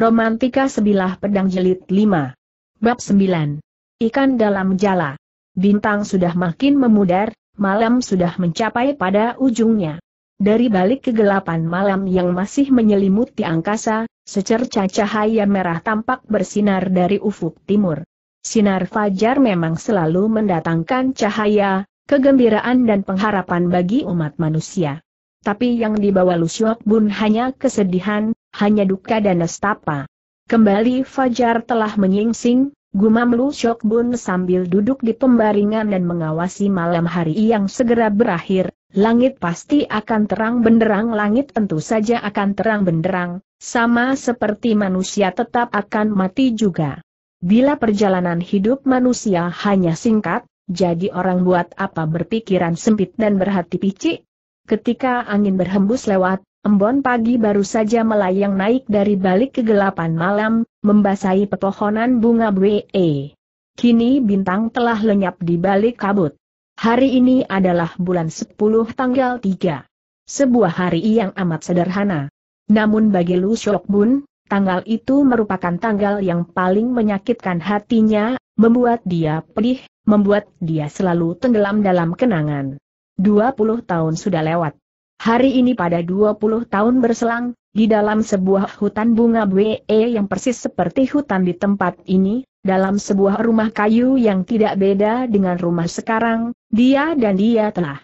Romantika Sebilah Pedang Jelit 5. Bab 9. Ikan dalam jala. Bintang sudah makin memudar, malam sudah mencapai pada ujungnya. Dari balik kegelapan malam yang masih menyelimuti angkasa, secerca cahaya merah tampak bersinar dari ufuk timur. Sinar fajar memang selalu mendatangkan cahaya, kegembiraan dan pengharapan bagi umat manusia tapi yang dibawa Lusyok Bun hanya kesedihan, hanya duka dan nestapa. Kembali Fajar telah menyingsing, gumam Lusyok Bun sambil duduk di pembaringan dan mengawasi malam hari yang segera berakhir, langit pasti akan terang benderang langit tentu saja akan terang benderang, sama seperti manusia tetap akan mati juga. Bila perjalanan hidup manusia hanya singkat, jadi orang buat apa berpikiran sempit dan berhati picik? Ketika angin berhembus lewat, embon pagi baru saja melayang naik dari balik kegelapan malam, membasahi pepohonan bunga BE. Kini bintang telah lenyap di balik kabut. Hari ini adalah bulan 10 tanggal 3. Sebuah hari yang amat sederhana. Namun bagi Lu Bun, tanggal itu merupakan tanggal yang paling menyakitkan hatinya, membuat dia pedih, membuat dia selalu tenggelam dalam kenangan. 20 tahun sudah lewat. Hari ini pada 20 tahun berselang, di dalam sebuah hutan bunga BE yang persis seperti hutan di tempat ini, dalam sebuah rumah kayu yang tidak beda dengan rumah sekarang, dia dan dia telah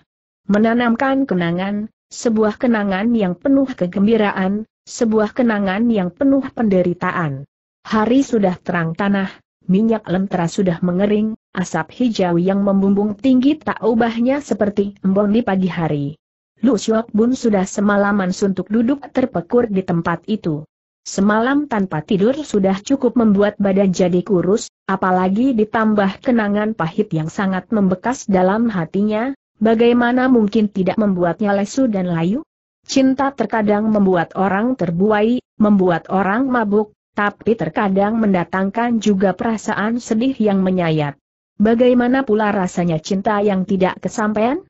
menanamkan kenangan, sebuah kenangan yang penuh kegembiraan, sebuah kenangan yang penuh penderitaan. Hari sudah terang tanah, minyak lentera sudah mengering, asap hijau yang membumbung tinggi tak ubahnya seperti embun di pagi hari. Lu Xiok Bun sudah semalaman suntuk duduk terpekur di tempat itu. Semalam tanpa tidur sudah cukup membuat badan jadi kurus, apalagi ditambah kenangan pahit yang sangat membekas dalam hatinya, bagaimana mungkin tidak membuatnya lesu dan layu? Cinta terkadang membuat orang terbuai, membuat orang mabuk, tapi terkadang mendatangkan juga perasaan sedih yang menyayat. Bagaimana pula rasanya cinta yang tidak kesampaian?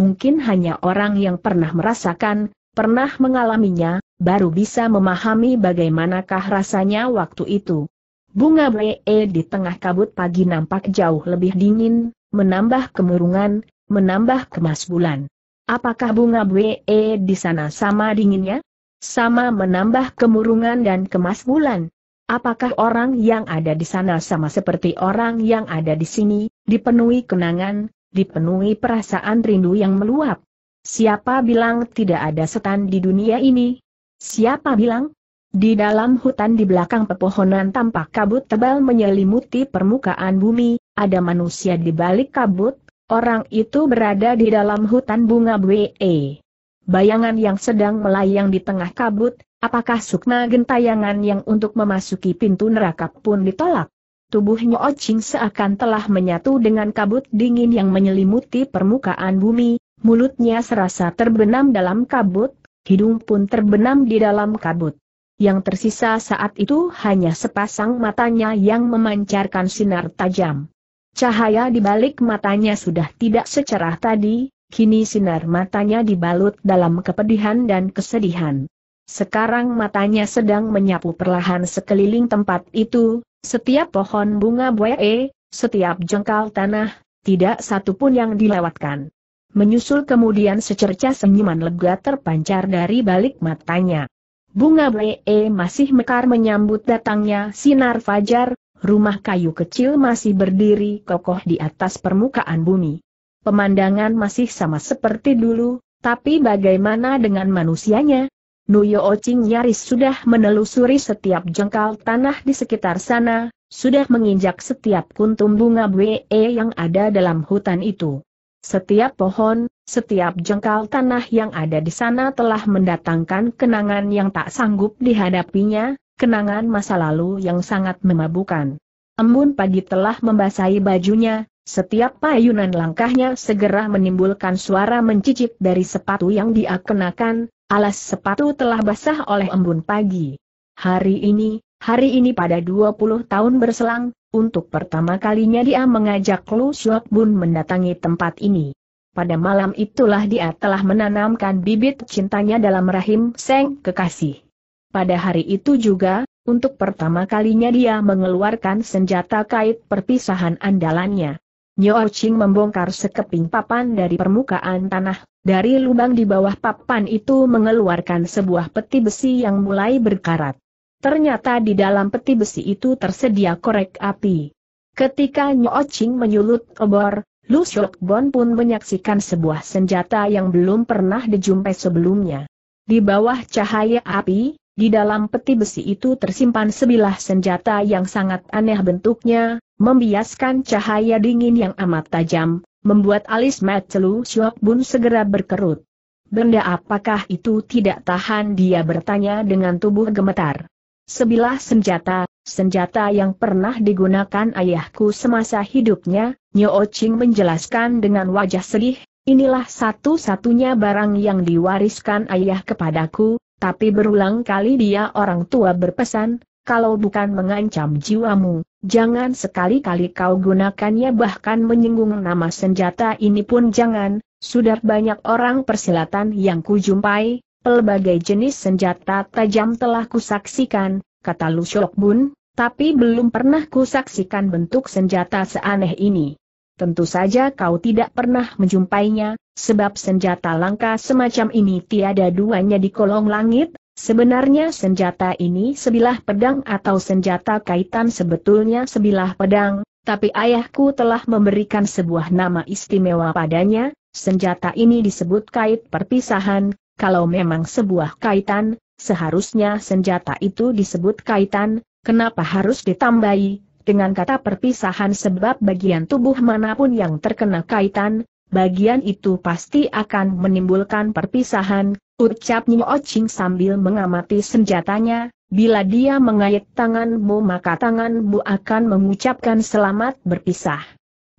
Mungkin hanya orang yang pernah merasakan, pernah mengalaminya, baru bisa memahami bagaimanakah rasanya waktu itu. Bunga bre di tengah kabut pagi nampak jauh lebih dingin, menambah kemurungan, menambah kemas bulan. Apakah bunga bre di sana sama dinginnya? Sama menambah kemurungan dan kemasbulan. Apakah orang yang ada di sana sama seperti orang yang ada di sini, dipenuhi kenangan, dipenuhi perasaan rindu yang meluap? Siapa bilang tidak ada setan di dunia ini? Siapa bilang? Di dalam hutan di belakang pepohonan tampak kabut tebal menyelimuti permukaan bumi, ada manusia di balik kabut, orang itu berada di dalam hutan bunga BE bayangan yang sedang melayang di tengah kabut, apakah sukma gentayangan yang untuk memasuki pintu neraka pun ditolak? Tubuhnya Ocing seakan telah menyatu dengan kabut dingin yang menyelimuti permukaan bumi, mulutnya serasa terbenam dalam kabut, hidung pun terbenam di dalam kabut. Yang tersisa saat itu hanya sepasang matanya yang memancarkan sinar tajam. Cahaya di balik matanya sudah tidak secerah tadi, kini sinar matanya dibalut dalam kepedihan dan kesedihan. Sekarang matanya sedang menyapu perlahan sekeliling tempat itu, setiap pohon bunga buae, setiap jengkal tanah, tidak satu pun yang dilewatkan. Menyusul kemudian secerca senyuman lega terpancar dari balik matanya. Bunga buaya masih mekar menyambut datangnya sinar fajar, rumah kayu kecil masih berdiri kokoh di atas permukaan bumi pemandangan masih sama seperti dulu, tapi bagaimana dengan manusianya? Nuyo Ocing nyaris sudah menelusuri setiap jengkal tanah di sekitar sana, sudah menginjak setiap kuntum bunga BE yang ada dalam hutan itu. Setiap pohon, setiap jengkal tanah yang ada di sana telah mendatangkan kenangan yang tak sanggup dihadapinya, kenangan masa lalu yang sangat memabukan. Embun pagi telah membasahi bajunya, setiap payunan langkahnya segera menimbulkan suara mencicik dari sepatu yang dia kenakan, alas sepatu telah basah oleh embun pagi. Hari ini, hari ini pada 20 tahun berselang, untuk pertama kalinya dia mengajak Lu Shok Bun mendatangi tempat ini. Pada malam itulah dia telah menanamkan bibit cintanya dalam rahim Seng kekasih. Pada hari itu juga, untuk pertama kalinya dia mengeluarkan senjata kait perpisahan andalannya. Nyo Ching membongkar sekeping papan dari permukaan tanah, dari lubang di bawah papan itu mengeluarkan sebuah peti besi yang mulai berkarat. Ternyata di dalam peti besi itu tersedia korek api. Ketika Nyo Ching menyulut obor, Lu Shok Bon pun menyaksikan sebuah senjata yang belum pernah dijumpai sebelumnya. Di bawah cahaya api, di dalam peti besi itu tersimpan sebilah senjata yang sangat aneh bentuknya, Membiaskan cahaya dingin yang amat tajam, membuat alis Mat Celu Siok Bun segera berkerut. Benda apakah itu tidak tahan dia bertanya dengan tubuh gemetar. Sebilah senjata, senjata yang pernah digunakan ayahku semasa hidupnya, Nyo Ching menjelaskan dengan wajah sedih, inilah satu-satunya barang yang diwariskan ayah kepadaku, tapi berulang kali dia orang tua berpesan, kalau bukan mengancam jiwamu, jangan sekali-kali kau gunakannya bahkan menyinggung nama senjata ini pun jangan, sudah banyak orang persilatan yang kujumpai, pelbagai jenis senjata tajam telah kusaksikan, kata Lu Bun, tapi belum pernah kusaksikan bentuk senjata seaneh ini. Tentu saja kau tidak pernah menjumpainya, sebab senjata langka semacam ini tiada duanya di kolong langit, Sebenarnya senjata ini sebilah pedang atau senjata kaitan sebetulnya sebilah pedang, tapi ayahku telah memberikan sebuah nama istimewa padanya, senjata ini disebut kait perpisahan, kalau memang sebuah kaitan, seharusnya senjata itu disebut kaitan, kenapa harus ditambahi, dengan kata perpisahan sebab bagian tubuh manapun yang terkena kaitan, bagian itu pasti akan menimbulkan perpisahan, Ucap Nio Ching sambil mengamati senjatanya, bila dia mengait tanganmu maka tanganmu akan mengucapkan selamat berpisah.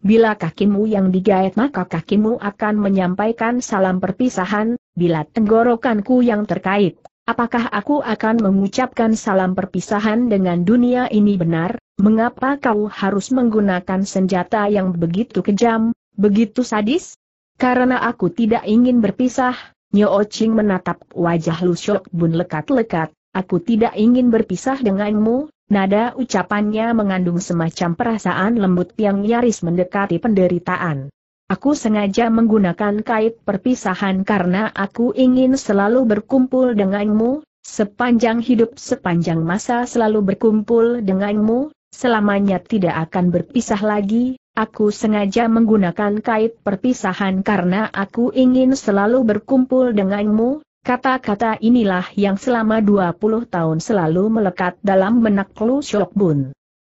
Bila kakimu yang digait maka kakimu akan menyampaikan salam perpisahan, bila tenggorokanku yang terkait, apakah aku akan mengucapkan salam perpisahan dengan dunia ini benar? Mengapa kau harus menggunakan senjata yang begitu kejam, begitu sadis? Karena aku tidak ingin berpisah, Nyo Ching menatap wajah Lu Shok Bun lekat-lekat, aku tidak ingin berpisah denganmu, nada ucapannya mengandung semacam perasaan lembut yang nyaris mendekati penderitaan. Aku sengaja menggunakan kait perpisahan karena aku ingin selalu berkumpul denganmu, sepanjang hidup sepanjang masa selalu berkumpul denganmu, selamanya tidak akan berpisah lagi, Aku sengaja menggunakan kait perpisahan karena aku ingin selalu berkumpul denganmu, kata-kata inilah yang selama 20 tahun selalu melekat dalam benak Lu Shok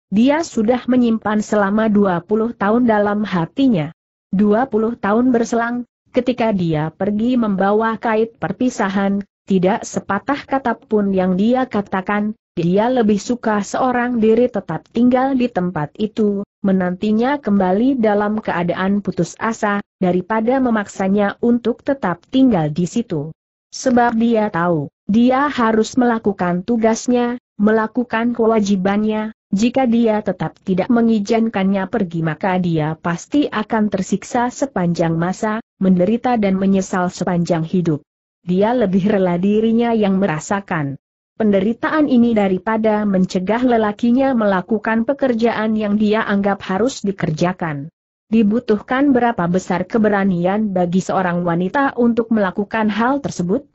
Dia sudah menyimpan selama 20 tahun dalam hatinya. 20 tahun berselang, ketika dia pergi membawa kait perpisahan, tidak sepatah kata pun yang dia katakan, dia lebih suka seorang diri tetap tinggal di tempat itu, menantinya kembali dalam keadaan putus asa, daripada memaksanya untuk tetap tinggal di situ. Sebab dia tahu, dia harus melakukan tugasnya, melakukan kewajibannya, jika dia tetap tidak mengizinkannya pergi maka dia pasti akan tersiksa sepanjang masa, menderita dan menyesal sepanjang hidup dia lebih rela dirinya yang merasakan penderitaan ini daripada mencegah lelakinya melakukan pekerjaan yang dia anggap harus dikerjakan. Dibutuhkan berapa besar keberanian bagi seorang wanita untuk melakukan hal tersebut?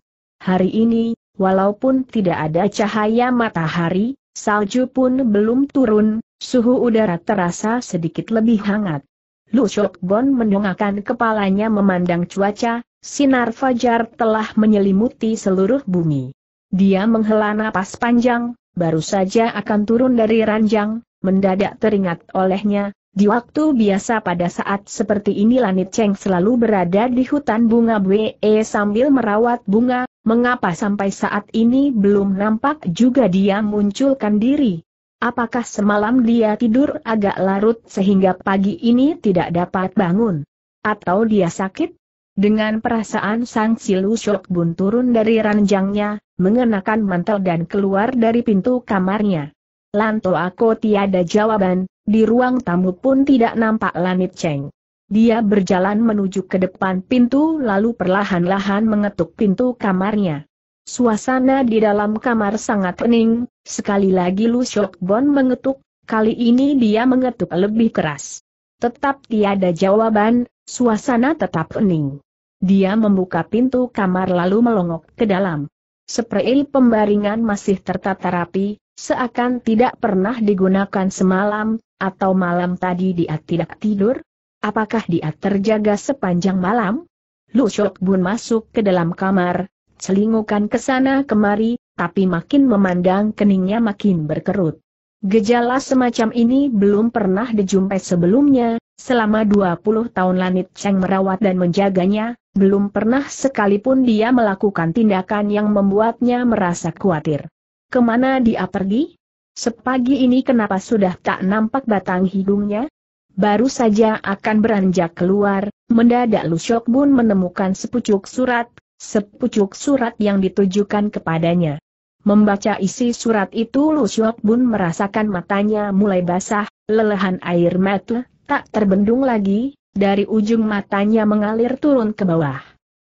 Hari ini, walaupun tidak ada cahaya matahari, salju pun belum turun, suhu udara terasa sedikit lebih hangat. Lu Shokbon mendongakkan kepalanya memandang cuaca, Sinar fajar telah menyelimuti seluruh bumi. Dia menghela napas panjang, baru saja akan turun dari ranjang, mendadak teringat olehnya, di waktu biasa pada saat seperti ini Lanit Cheng selalu berada di hutan bunga Bwe e sambil merawat bunga, mengapa sampai saat ini belum nampak juga dia munculkan diri? Apakah semalam dia tidur agak larut sehingga pagi ini tidak dapat bangun? Atau dia sakit? Dengan perasaan Sang Silu Shok Bun turun dari ranjangnya, mengenakan mantel dan keluar dari pintu kamarnya. Lanto aku tiada jawaban, di ruang tamu pun tidak nampak Lanit Cheng. Dia berjalan menuju ke depan pintu lalu perlahan-lahan mengetuk pintu kamarnya. Suasana di dalam kamar sangat hening, sekali lagi Lu Shok Bon mengetuk, kali ini dia mengetuk lebih keras. Tetap tiada jawaban, suasana tetap hening. Dia membuka pintu kamar lalu melongok ke dalam. Sprei pembaringan masih tertata rapi, seakan tidak pernah digunakan semalam, atau malam tadi dia tidak tidur? Apakah dia terjaga sepanjang malam? Lu Shok Bun masuk ke dalam kamar, selingukan ke sana kemari, tapi makin memandang keningnya makin berkerut. Gejala semacam ini belum pernah dijumpai sebelumnya, Selama 20 tahun Lanit Cheng merawat dan menjaganya, belum pernah sekalipun dia melakukan tindakan yang membuatnya merasa khawatir. Kemana dia pergi? Sepagi ini kenapa sudah tak nampak batang hidungnya? Baru saja akan beranjak keluar, mendadak Lu Shok Bun menemukan sepucuk surat, sepucuk surat yang ditujukan kepadanya. Membaca isi surat itu Lu Bun merasakan matanya mulai basah, lelehan air mata Tak terbendung lagi, dari ujung matanya mengalir turun ke bawah.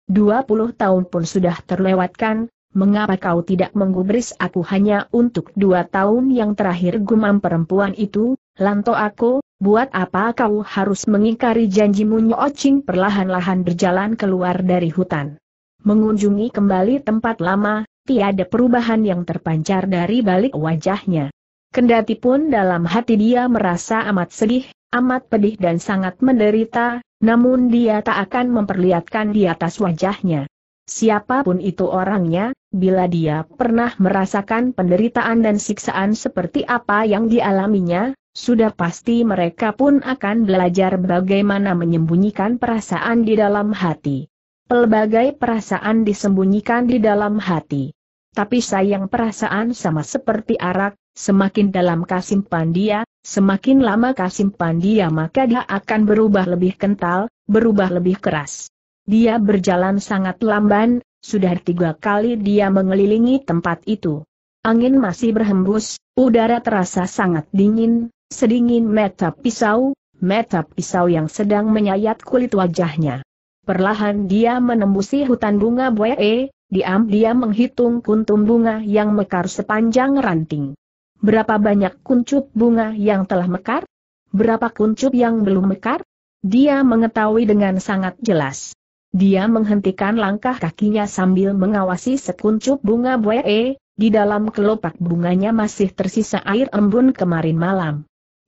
20 tahun pun sudah terlewatkan, mengapa kau tidak menggubris aku hanya untuk dua tahun yang terakhir gumam perempuan itu, lanto aku, buat apa kau harus mengingkari janjimu Nyoocing perlahan-lahan berjalan keluar dari hutan. Mengunjungi kembali tempat lama, tiada perubahan yang terpancar dari balik wajahnya. Kendati pun dalam hati dia merasa amat sedih, amat pedih dan sangat menderita, namun dia tak akan memperlihatkan di atas wajahnya. Siapapun itu orangnya, bila dia pernah merasakan penderitaan dan siksaan seperti apa yang dialaminya, sudah pasti mereka pun akan belajar bagaimana menyembunyikan perasaan di dalam hati. Pelbagai perasaan disembunyikan di dalam hati. Tapi sayang perasaan sama seperti arak, Semakin dalam kasim pandia, semakin lama kasim pandia maka dia akan berubah lebih kental, berubah lebih keras. Dia berjalan sangat lamban, sudah tiga kali dia mengelilingi tempat itu. Angin masih berhembus, udara terasa sangat dingin, sedingin mata pisau, mata pisau yang sedang menyayat kulit wajahnya. Perlahan dia menembusi hutan bunga buaya. e, diam dia menghitung kuntum bunga yang mekar sepanjang ranting. Berapa banyak kuncup bunga yang telah mekar? Berapa kuncup yang belum mekar? Dia mengetahui dengan sangat jelas. Dia menghentikan langkah kakinya sambil mengawasi sekuncup bunga buaya e. di dalam kelopak bunganya masih tersisa air embun kemarin malam.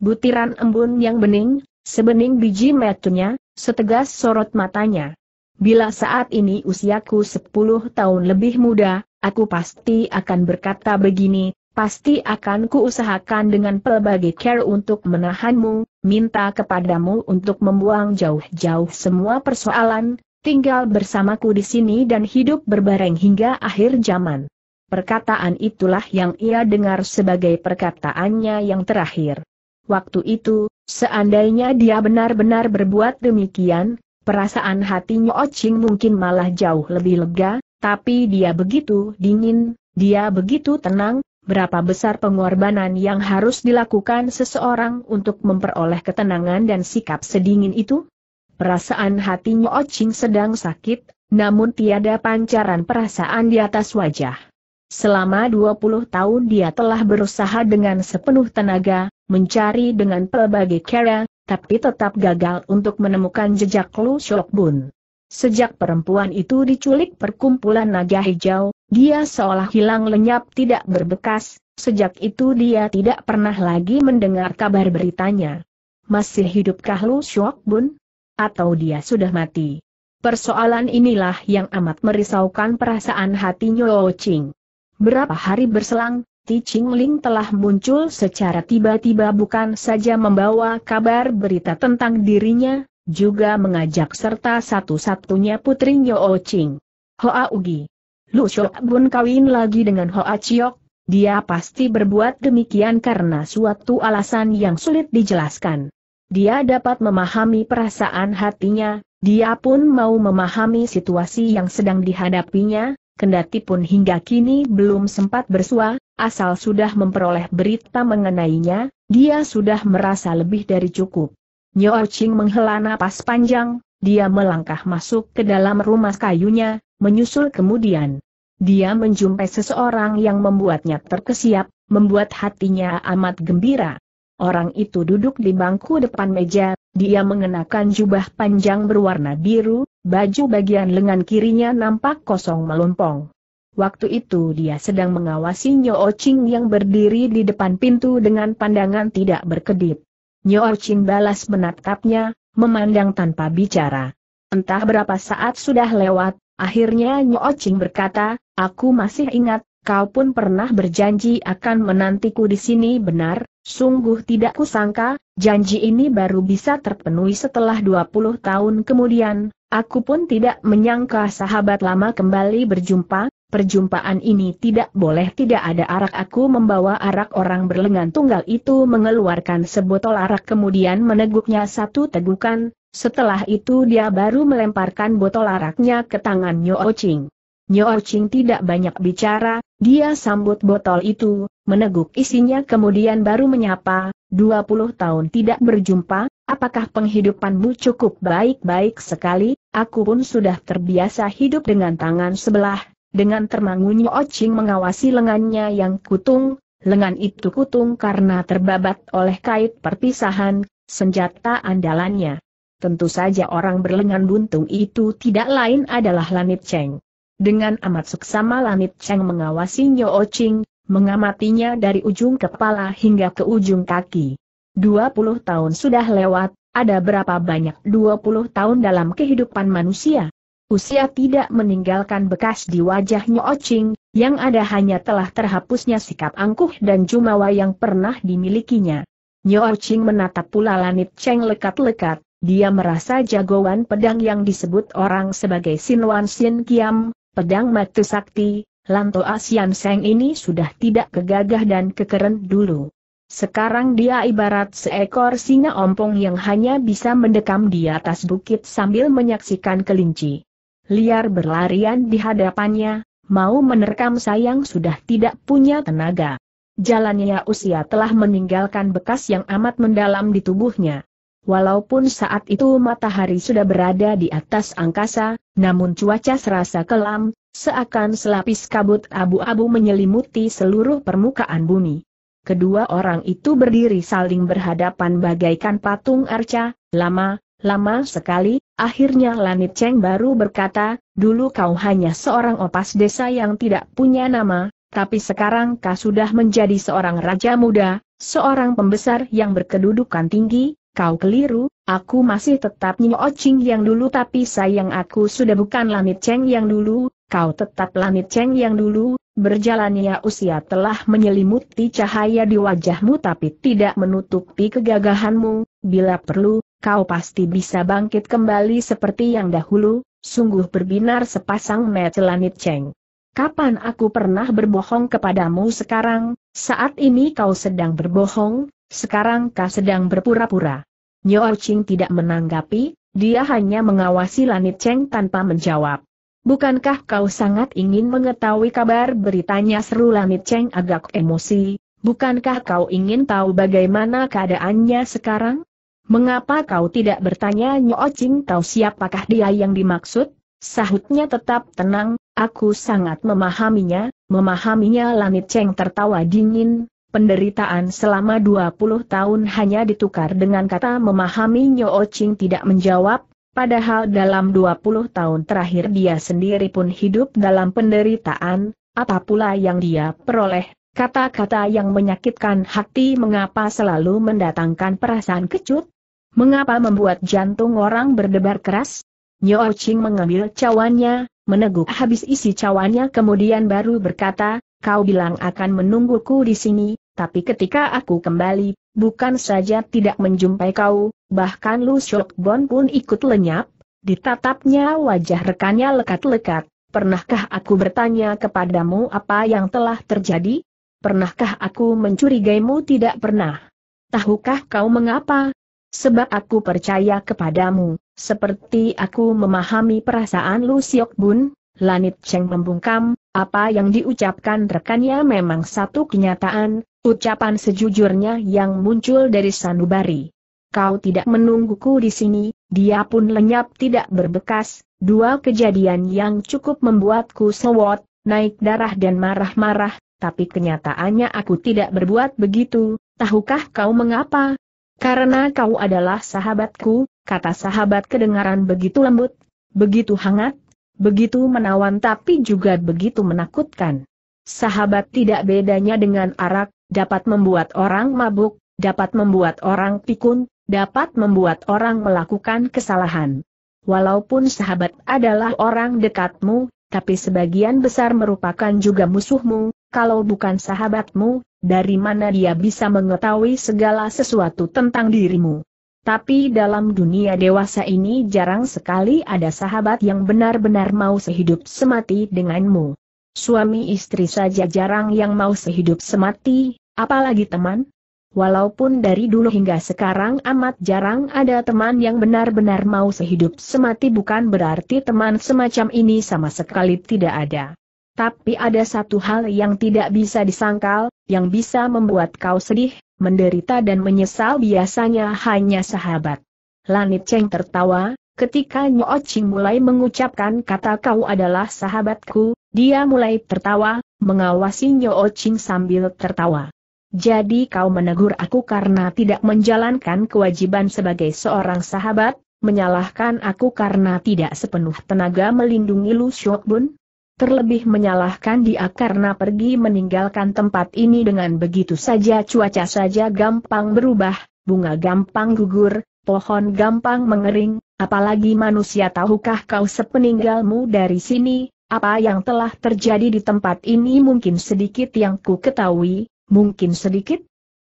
Butiran embun yang bening, sebening biji metunya, setegas sorot matanya. Bila saat ini usiaku 10 tahun lebih muda, aku pasti akan berkata begini, Pasti akan kuusahakan dengan pelbagai care untuk menahanmu, minta kepadamu untuk membuang jauh-jauh semua persoalan, tinggal bersamaku di sini dan hidup berbareng hingga akhir zaman. Perkataan itulah yang ia dengar sebagai perkataannya yang terakhir. Waktu itu, seandainya dia benar-benar berbuat demikian, perasaan hatinya Ocing mungkin malah jauh lebih lega, tapi dia begitu dingin, dia begitu tenang, berapa besar pengorbanan yang harus dilakukan seseorang untuk memperoleh ketenangan dan sikap sedingin itu? Perasaan hatinya Ocing sedang sakit, namun tiada pancaran perasaan di atas wajah. Selama 20 tahun dia telah berusaha dengan sepenuh tenaga, mencari dengan pelbagai cara, tapi tetap gagal untuk menemukan jejak Lu Shokbun. Sejak perempuan itu diculik perkumpulan naga hijau, dia seolah hilang lenyap tidak berbekas, sejak itu dia tidak pernah lagi mendengar kabar beritanya. Masih hidupkah Lu Shuok Bun? Atau dia sudah mati? Persoalan inilah yang amat merisaukan perasaan hati Nyo Ching. Berapa hari berselang, Ti Ching Ling telah muncul secara tiba-tiba bukan saja membawa kabar berita tentang dirinya, juga mengajak serta satu-satunya putri Nyo Ching. Hoa Ugi. Lu Shok Bun kawin lagi dengan Hoa Chiok, dia pasti berbuat demikian karena suatu alasan yang sulit dijelaskan. Dia dapat memahami perasaan hatinya, dia pun mau memahami situasi yang sedang dihadapinya, kendati pun hingga kini belum sempat bersua, asal sudah memperoleh berita mengenainya, dia sudah merasa lebih dari cukup. Nyo Ching menghela napas panjang, dia melangkah masuk ke dalam rumah kayunya, menyusul kemudian. Dia menjumpai seseorang yang membuatnya terkesiap, membuat hatinya amat gembira. Orang itu duduk di bangku depan meja, dia mengenakan jubah panjang berwarna biru, baju bagian lengan kirinya nampak kosong melompong. Waktu itu dia sedang mengawasi Nyo Ching yang berdiri di depan pintu dengan pandangan tidak berkedip. Nyo Ching balas menatapnya, memandang tanpa bicara. Entah berapa saat sudah lewat, akhirnya Nyuocing berkata, aku masih ingat, kau pun pernah berjanji akan menantiku di sini benar, sungguh tidak kusangka, Janji ini baru bisa terpenuhi setelah 20 tahun kemudian, aku pun tidak menyangka sahabat lama kembali berjumpa, perjumpaan ini tidak boleh tidak ada arak aku membawa arak orang berlengan tunggal itu mengeluarkan sebotol arak kemudian meneguknya satu tegukan, setelah itu dia baru melemparkan botol araknya ke tangan Nyo Ching. Nyo Ching tidak banyak bicara, dia sambut botol itu, meneguk isinya kemudian baru menyapa, 20 tahun tidak berjumpa, apakah penghidupanmu cukup baik-baik sekali, aku pun sudah terbiasa hidup dengan tangan sebelah, dengan termangu Nyo Ching mengawasi lengannya yang kutung, lengan itu kutung karena terbabat oleh kait perpisahan, senjata andalannya. Tentu saja orang berlengan buntung itu tidak lain adalah Lanit Cheng. Dengan amat seksama Lanit Cheng mengawasi Nyo Ching, mengamatinya dari ujung kepala hingga ke ujung kaki. 20 tahun sudah lewat, ada berapa banyak 20 tahun dalam kehidupan manusia? Usia tidak meninggalkan bekas di wajah Nyo Ching, yang ada hanya telah terhapusnya sikap angkuh dan jumawa yang pernah dimilikinya. Nyo Ching menatap pula Lanit Cheng lekat-lekat, dia merasa jagoan pedang yang disebut orang sebagai Wan Sin Kiam, Pedang Matu Sakti, Lanto Asian Seng ini sudah tidak kegagah dan kekeren dulu. Sekarang dia ibarat seekor singa ompong yang hanya bisa mendekam di atas bukit sambil menyaksikan kelinci. Liar berlarian di hadapannya, mau menerkam sayang sudah tidak punya tenaga. Jalannya usia telah meninggalkan bekas yang amat mendalam di tubuhnya. Walaupun saat itu matahari sudah berada di atas angkasa, namun cuaca serasa kelam, seakan selapis kabut abu-abu menyelimuti seluruh permukaan bumi. Kedua orang itu berdiri saling berhadapan bagaikan patung arca, lama, lama sekali, akhirnya Lanit Cheng baru berkata, dulu kau hanya seorang opas desa yang tidak punya nama, tapi sekarang kau sudah menjadi seorang raja muda, seorang pembesar yang berkedudukan tinggi, Kau keliru, aku masih tetap Nyo Ching yang dulu tapi sayang aku sudah bukan Lamit Cheng yang dulu, kau tetap Lamit Cheng yang dulu, berjalannya usia telah menyelimuti cahaya di wajahmu tapi tidak menutupi kegagahanmu, bila perlu, kau pasti bisa bangkit kembali seperti yang dahulu, sungguh berbinar sepasang mata Lamit Cheng. Kapan aku pernah berbohong kepadamu sekarang, saat ini kau sedang berbohong, sekarang kau sedang berpura-pura. Nyo Ching tidak menanggapi, dia hanya mengawasi Lanit Cheng tanpa menjawab. Bukankah kau sangat ingin mengetahui kabar beritanya seru Lanit Cheng agak emosi, bukankah kau ingin tahu bagaimana keadaannya sekarang? Mengapa kau tidak bertanya Nyo Ching tahu siapakah dia yang dimaksud? Sahutnya tetap tenang, aku sangat memahaminya, memahaminya Lanit Cheng tertawa dingin, Penderitaan selama 20 tahun hanya ditukar dengan kata memahami Nyo Ching tidak menjawab, padahal dalam 20 tahun terakhir dia sendiri pun hidup dalam penderitaan, apa pula yang dia peroleh, kata-kata yang menyakitkan hati mengapa selalu mendatangkan perasaan kecut? Mengapa membuat jantung orang berdebar keras? Nyo Ching mengambil cawannya, meneguk habis isi cawannya kemudian baru berkata, kau bilang akan menungguku di sini, tapi ketika aku kembali, bukan saja tidak menjumpai kau, bahkan Lu Shok Bon pun ikut lenyap, ditatapnya wajah rekannya lekat-lekat. Pernahkah aku bertanya kepadamu apa yang telah terjadi? Pernahkah aku mencurigaimu tidak pernah? Tahukah kau mengapa? Sebab aku percaya kepadamu, seperti aku memahami perasaan Lu Siok Bun, Lanit Cheng membungkam, apa yang diucapkan rekannya memang satu kenyataan, ucapan sejujurnya yang muncul dari sanubari. Kau tidak menungguku di sini, dia pun lenyap tidak berbekas, dua kejadian yang cukup membuatku sewot, naik darah dan marah-marah, tapi kenyataannya aku tidak berbuat begitu, tahukah kau mengapa? Karena kau adalah sahabatku, kata sahabat kedengaran begitu lembut, begitu hangat, Begitu menawan tapi juga begitu menakutkan. Sahabat tidak bedanya dengan arak, dapat membuat orang mabuk, dapat membuat orang pikun, dapat membuat orang melakukan kesalahan. Walaupun sahabat adalah orang dekatmu, tapi sebagian besar merupakan juga musuhmu, kalau bukan sahabatmu, dari mana dia bisa mengetahui segala sesuatu tentang dirimu. Tapi dalam dunia dewasa ini jarang sekali ada sahabat yang benar-benar mau sehidup semati denganmu. Suami istri saja jarang yang mau sehidup semati, apalagi teman. Walaupun dari dulu hingga sekarang amat jarang ada teman yang benar-benar mau sehidup semati bukan berarti teman semacam ini sama sekali tidak ada. Tapi ada satu hal yang tidak bisa disangkal, yang bisa membuat kau sedih, menderita dan menyesal biasanya hanya sahabat. Lanit Cheng tertawa, ketika Nyo Ching mulai mengucapkan kata kau adalah sahabatku, dia mulai tertawa, mengawasi Nyo Ching sambil tertawa. Jadi kau menegur aku karena tidak menjalankan kewajiban sebagai seorang sahabat, menyalahkan aku karena tidak sepenuh tenaga melindungi Lu Shokbun? terlebih menyalahkan dia karena pergi meninggalkan tempat ini dengan begitu saja cuaca saja gampang berubah, bunga gampang gugur, pohon gampang mengering, apalagi manusia tahukah kau sepeninggalmu dari sini, apa yang telah terjadi di tempat ini mungkin sedikit yang ku ketahui, mungkin sedikit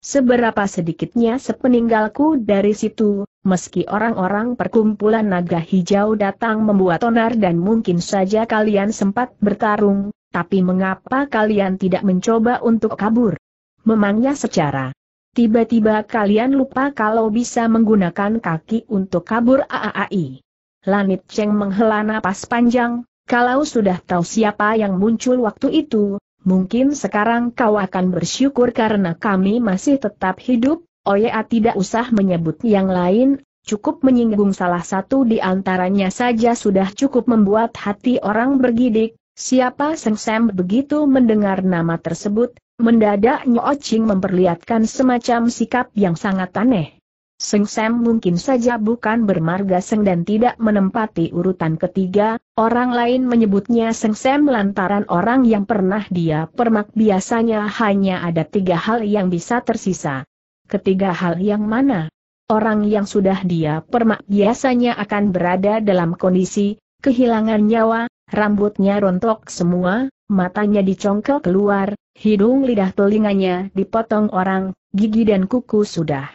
Seberapa sedikitnya sepeninggalku dari situ, meski orang-orang perkumpulan naga hijau datang membuat onar dan mungkin saja kalian sempat bertarung, tapi mengapa kalian tidak mencoba untuk kabur? Memangnya secara tiba-tiba kalian lupa kalau bisa menggunakan kaki untuk kabur AAI. Lanit Cheng menghela napas panjang, kalau sudah tahu siapa yang muncul waktu itu, Mungkin sekarang kau akan bersyukur karena kami masih tetap hidup, Oya tidak usah menyebut yang lain, cukup menyinggung salah satu di antaranya saja sudah cukup membuat hati orang bergidik, siapa sengsem begitu mendengar nama tersebut, mendadak Nyo Ching memperlihatkan semacam sikap yang sangat aneh. Seng Sam mungkin saja bukan bermarga Seng dan tidak menempati urutan ketiga, orang lain menyebutnya Seng Sam lantaran orang yang pernah dia permak biasanya hanya ada tiga hal yang bisa tersisa. Ketiga hal yang mana? Orang yang sudah dia permak biasanya akan berada dalam kondisi, kehilangan nyawa, rambutnya rontok semua, matanya dicongkel keluar, hidung lidah telinganya dipotong orang, gigi dan kuku sudah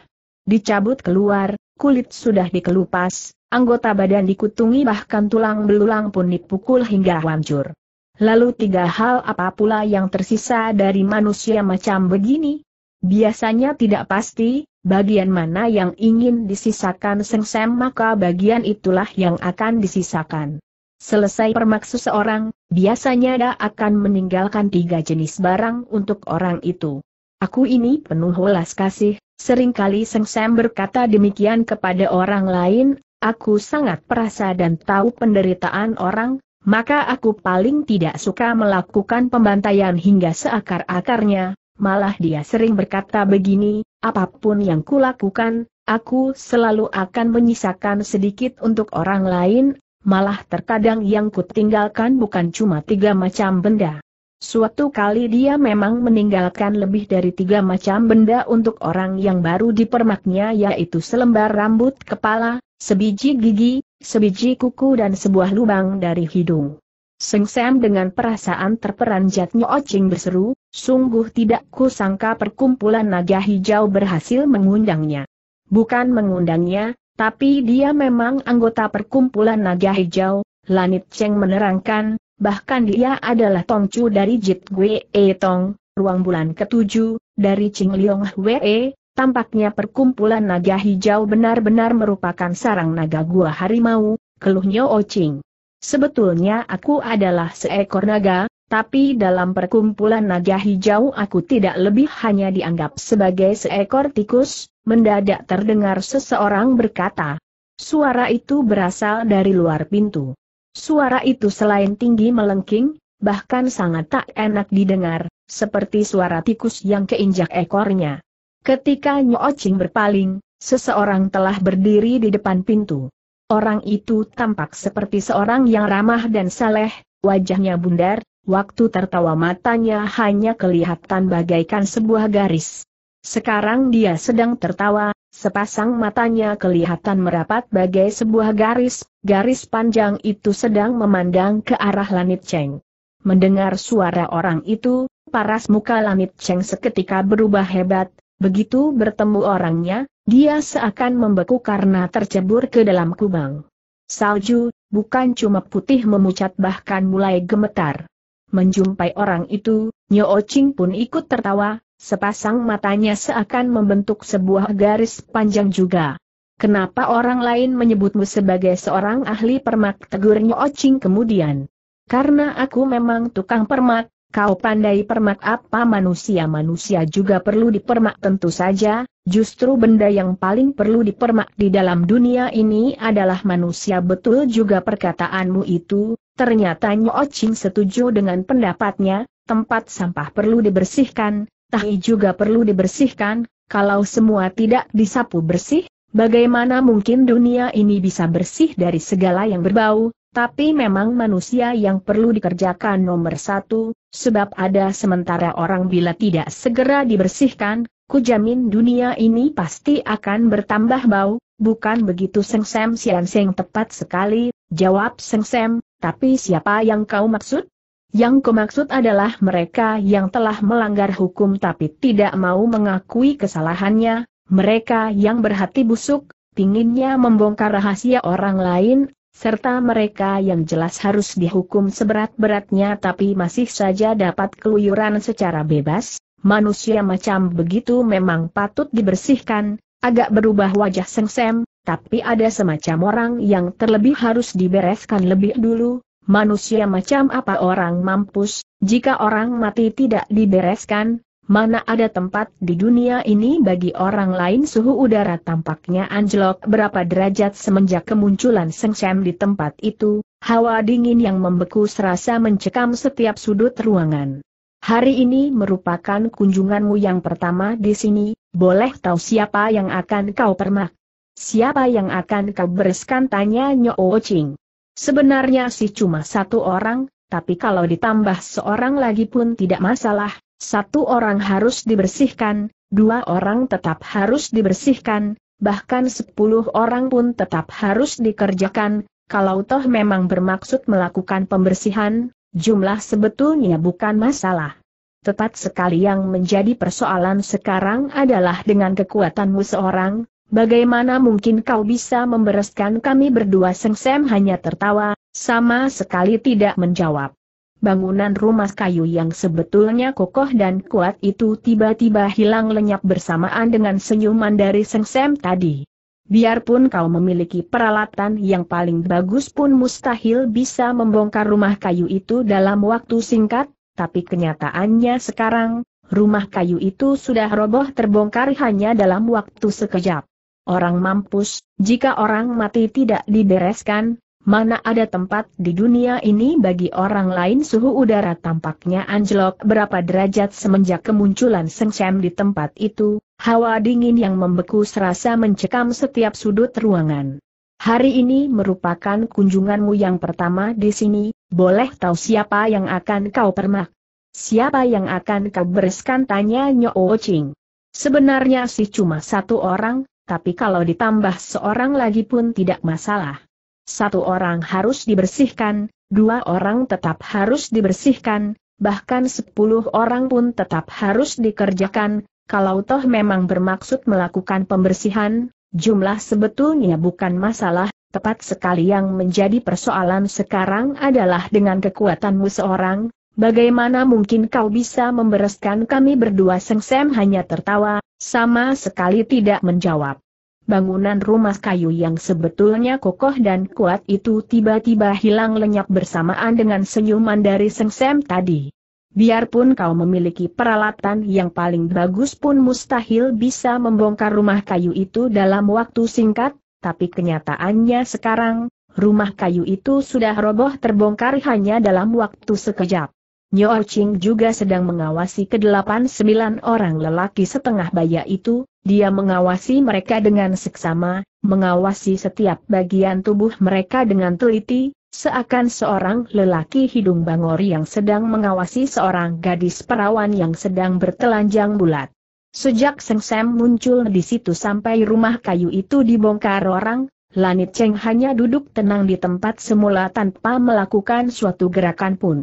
Dicabut keluar, kulit sudah dikelupas, anggota badan dikutungi bahkan tulang belulang pun dipukul hingga hancur. Lalu tiga hal apa pula yang tersisa dari manusia macam begini? Biasanya tidak pasti, bagian mana yang ingin disisakan sengsem maka bagian itulah yang akan disisakan. Selesai permaksud seorang, biasanya dia akan meninggalkan tiga jenis barang untuk orang itu. Aku ini penuh welas kasih, Seringkali Seng Sam berkata demikian kepada orang lain, aku sangat perasa dan tahu penderitaan orang, maka aku paling tidak suka melakukan pembantaian hingga seakar-akarnya, malah dia sering berkata begini, apapun yang kulakukan, aku selalu akan menyisakan sedikit untuk orang lain, malah terkadang yang kutinggalkan bukan cuma tiga macam benda. Suatu kali dia memang meninggalkan lebih dari tiga macam benda untuk orang yang baru dipermaknya yaitu selembar rambut kepala, sebiji gigi, sebiji kuku dan sebuah lubang dari hidung. Seng dengan perasaan terperanjatnya, Ocing berseru, sungguh tidak kusangka perkumpulan naga hijau berhasil mengundangnya. Bukan mengundangnya, tapi dia memang anggota perkumpulan naga hijau, Lanit Cheng menerangkan, bahkan dia adalah Tongcu dari Jit Gue e Tong, ruang bulan ketujuh, dari Ching Liong Hwe, e. tampaknya perkumpulan naga hijau benar-benar merupakan sarang naga gua harimau, keluhnya O Ching. Sebetulnya aku adalah seekor naga, tapi dalam perkumpulan naga hijau aku tidak lebih hanya dianggap sebagai seekor tikus, mendadak terdengar seseorang berkata. Suara itu berasal dari luar pintu. Suara itu selain tinggi melengking, bahkan sangat tak enak didengar, seperti suara tikus yang keinjak ekornya. Ketika Ching berpaling, seseorang telah berdiri di depan pintu. Orang itu tampak seperti seorang yang ramah dan saleh, wajahnya bundar, waktu tertawa matanya hanya kelihatan bagaikan sebuah garis. Sekarang dia sedang tertawa, Sepasang matanya kelihatan merapat bagai sebuah garis, garis panjang itu sedang memandang ke arah Lanit Cheng. Mendengar suara orang itu, paras muka Lanit Cheng seketika berubah hebat, begitu bertemu orangnya, dia seakan membeku karena tercebur ke dalam kubang. Salju, bukan cuma putih memucat bahkan mulai gemetar. Menjumpai orang itu, Nyo Ching pun ikut tertawa, Sepasang matanya seakan membentuk sebuah garis panjang juga. Kenapa orang lain menyebutmu sebagai seorang ahli permak Tegurnya Ocing kemudian? Karena aku memang tukang permak, kau pandai permak apa manusia-manusia juga perlu dipermak tentu saja, justru benda yang paling perlu dipermak di dalam dunia ini adalah manusia betul juga perkataanmu itu, ternyata Nyocing setuju dengan pendapatnya, tempat sampah perlu dibersihkan, tahi juga perlu dibersihkan, kalau semua tidak disapu bersih, bagaimana mungkin dunia ini bisa bersih dari segala yang berbau, tapi memang manusia yang perlu dikerjakan nomor satu, sebab ada sementara orang bila tidak segera dibersihkan, kujamin dunia ini pasti akan bertambah bau, bukan begitu Sengsem? siang Seng tepat sekali, jawab Sengsem. tapi siapa yang kau maksud? Yang kumaksud adalah mereka yang telah melanggar hukum tapi tidak mau mengakui kesalahannya, mereka yang berhati busuk, pinginnya membongkar rahasia orang lain, serta mereka yang jelas harus dihukum seberat-beratnya tapi masih saja dapat keluyuran secara bebas, manusia macam begitu memang patut dibersihkan, agak berubah wajah sengsem, tapi ada semacam orang yang terlebih harus dibereskan lebih dulu, manusia macam apa orang mampus, jika orang mati tidak dibereskan, mana ada tempat di dunia ini bagi orang lain suhu udara tampaknya anjlok berapa derajat semenjak kemunculan sengsem di tempat itu, hawa dingin yang membeku serasa mencekam setiap sudut ruangan. Hari ini merupakan kunjunganmu yang pertama di sini, boleh tahu siapa yang akan kau permak? Siapa yang akan kau bereskan tanya Nyo Ching. Sebenarnya sih cuma satu orang, tapi kalau ditambah seorang lagi pun tidak masalah, satu orang harus dibersihkan, dua orang tetap harus dibersihkan, bahkan sepuluh orang pun tetap harus dikerjakan, kalau toh memang bermaksud melakukan pembersihan, jumlah sebetulnya bukan masalah. Tepat sekali yang menjadi persoalan sekarang adalah dengan kekuatanmu seorang, Bagaimana mungkin kau bisa membereskan kami berdua sengsem hanya tertawa, sama sekali tidak menjawab. Bangunan rumah kayu yang sebetulnya kokoh dan kuat itu tiba-tiba hilang lenyap bersamaan dengan senyuman dari sengsem tadi. Biarpun kau memiliki peralatan yang paling bagus pun mustahil bisa membongkar rumah kayu itu dalam waktu singkat, tapi kenyataannya sekarang, rumah kayu itu sudah roboh terbongkar hanya dalam waktu sekejap orang mampus, jika orang mati tidak dibereskan, Mana ada tempat di dunia ini bagi orang lain suhu udara tampaknya anjlok berapa derajat semenjak kemunculan sengsem di tempat itu, hawa dingin yang membeku serasa mencekam setiap sudut ruangan. Hari ini merupakan kunjunganmu yang pertama di sini, boleh tahu siapa yang akan kau permak? Siapa yang akan kau bereskan tanya Nyo Ching? Sebenarnya sih cuma satu orang, tapi kalau ditambah seorang lagi pun tidak masalah. Satu orang harus dibersihkan, dua orang tetap harus dibersihkan, bahkan sepuluh orang pun tetap harus dikerjakan, kalau toh memang bermaksud melakukan pembersihan, jumlah sebetulnya bukan masalah, tepat sekali yang menjadi persoalan sekarang adalah dengan kekuatanmu seorang, Bagaimana mungkin kau bisa membereskan kami berdua sengsem hanya tertawa, sama sekali tidak menjawab. Bangunan rumah kayu yang sebetulnya kokoh dan kuat itu tiba-tiba hilang lenyap bersamaan dengan senyuman dari sengsem tadi. Biarpun kau memiliki peralatan yang paling bagus pun mustahil bisa membongkar rumah kayu itu dalam waktu singkat, tapi kenyataannya sekarang, rumah kayu itu sudah roboh terbongkar hanya dalam waktu sekejap. Nyo Ching juga sedang mengawasi kedelapan sembilan orang lelaki setengah baya itu, dia mengawasi mereka dengan seksama, mengawasi setiap bagian tubuh mereka dengan teliti, seakan seorang lelaki hidung bangor yang sedang mengawasi seorang gadis perawan yang sedang bertelanjang bulat. Sejak Seng Sam muncul di situ sampai rumah kayu itu dibongkar orang, Lanit Cheng hanya duduk tenang di tempat semula tanpa melakukan suatu gerakan pun.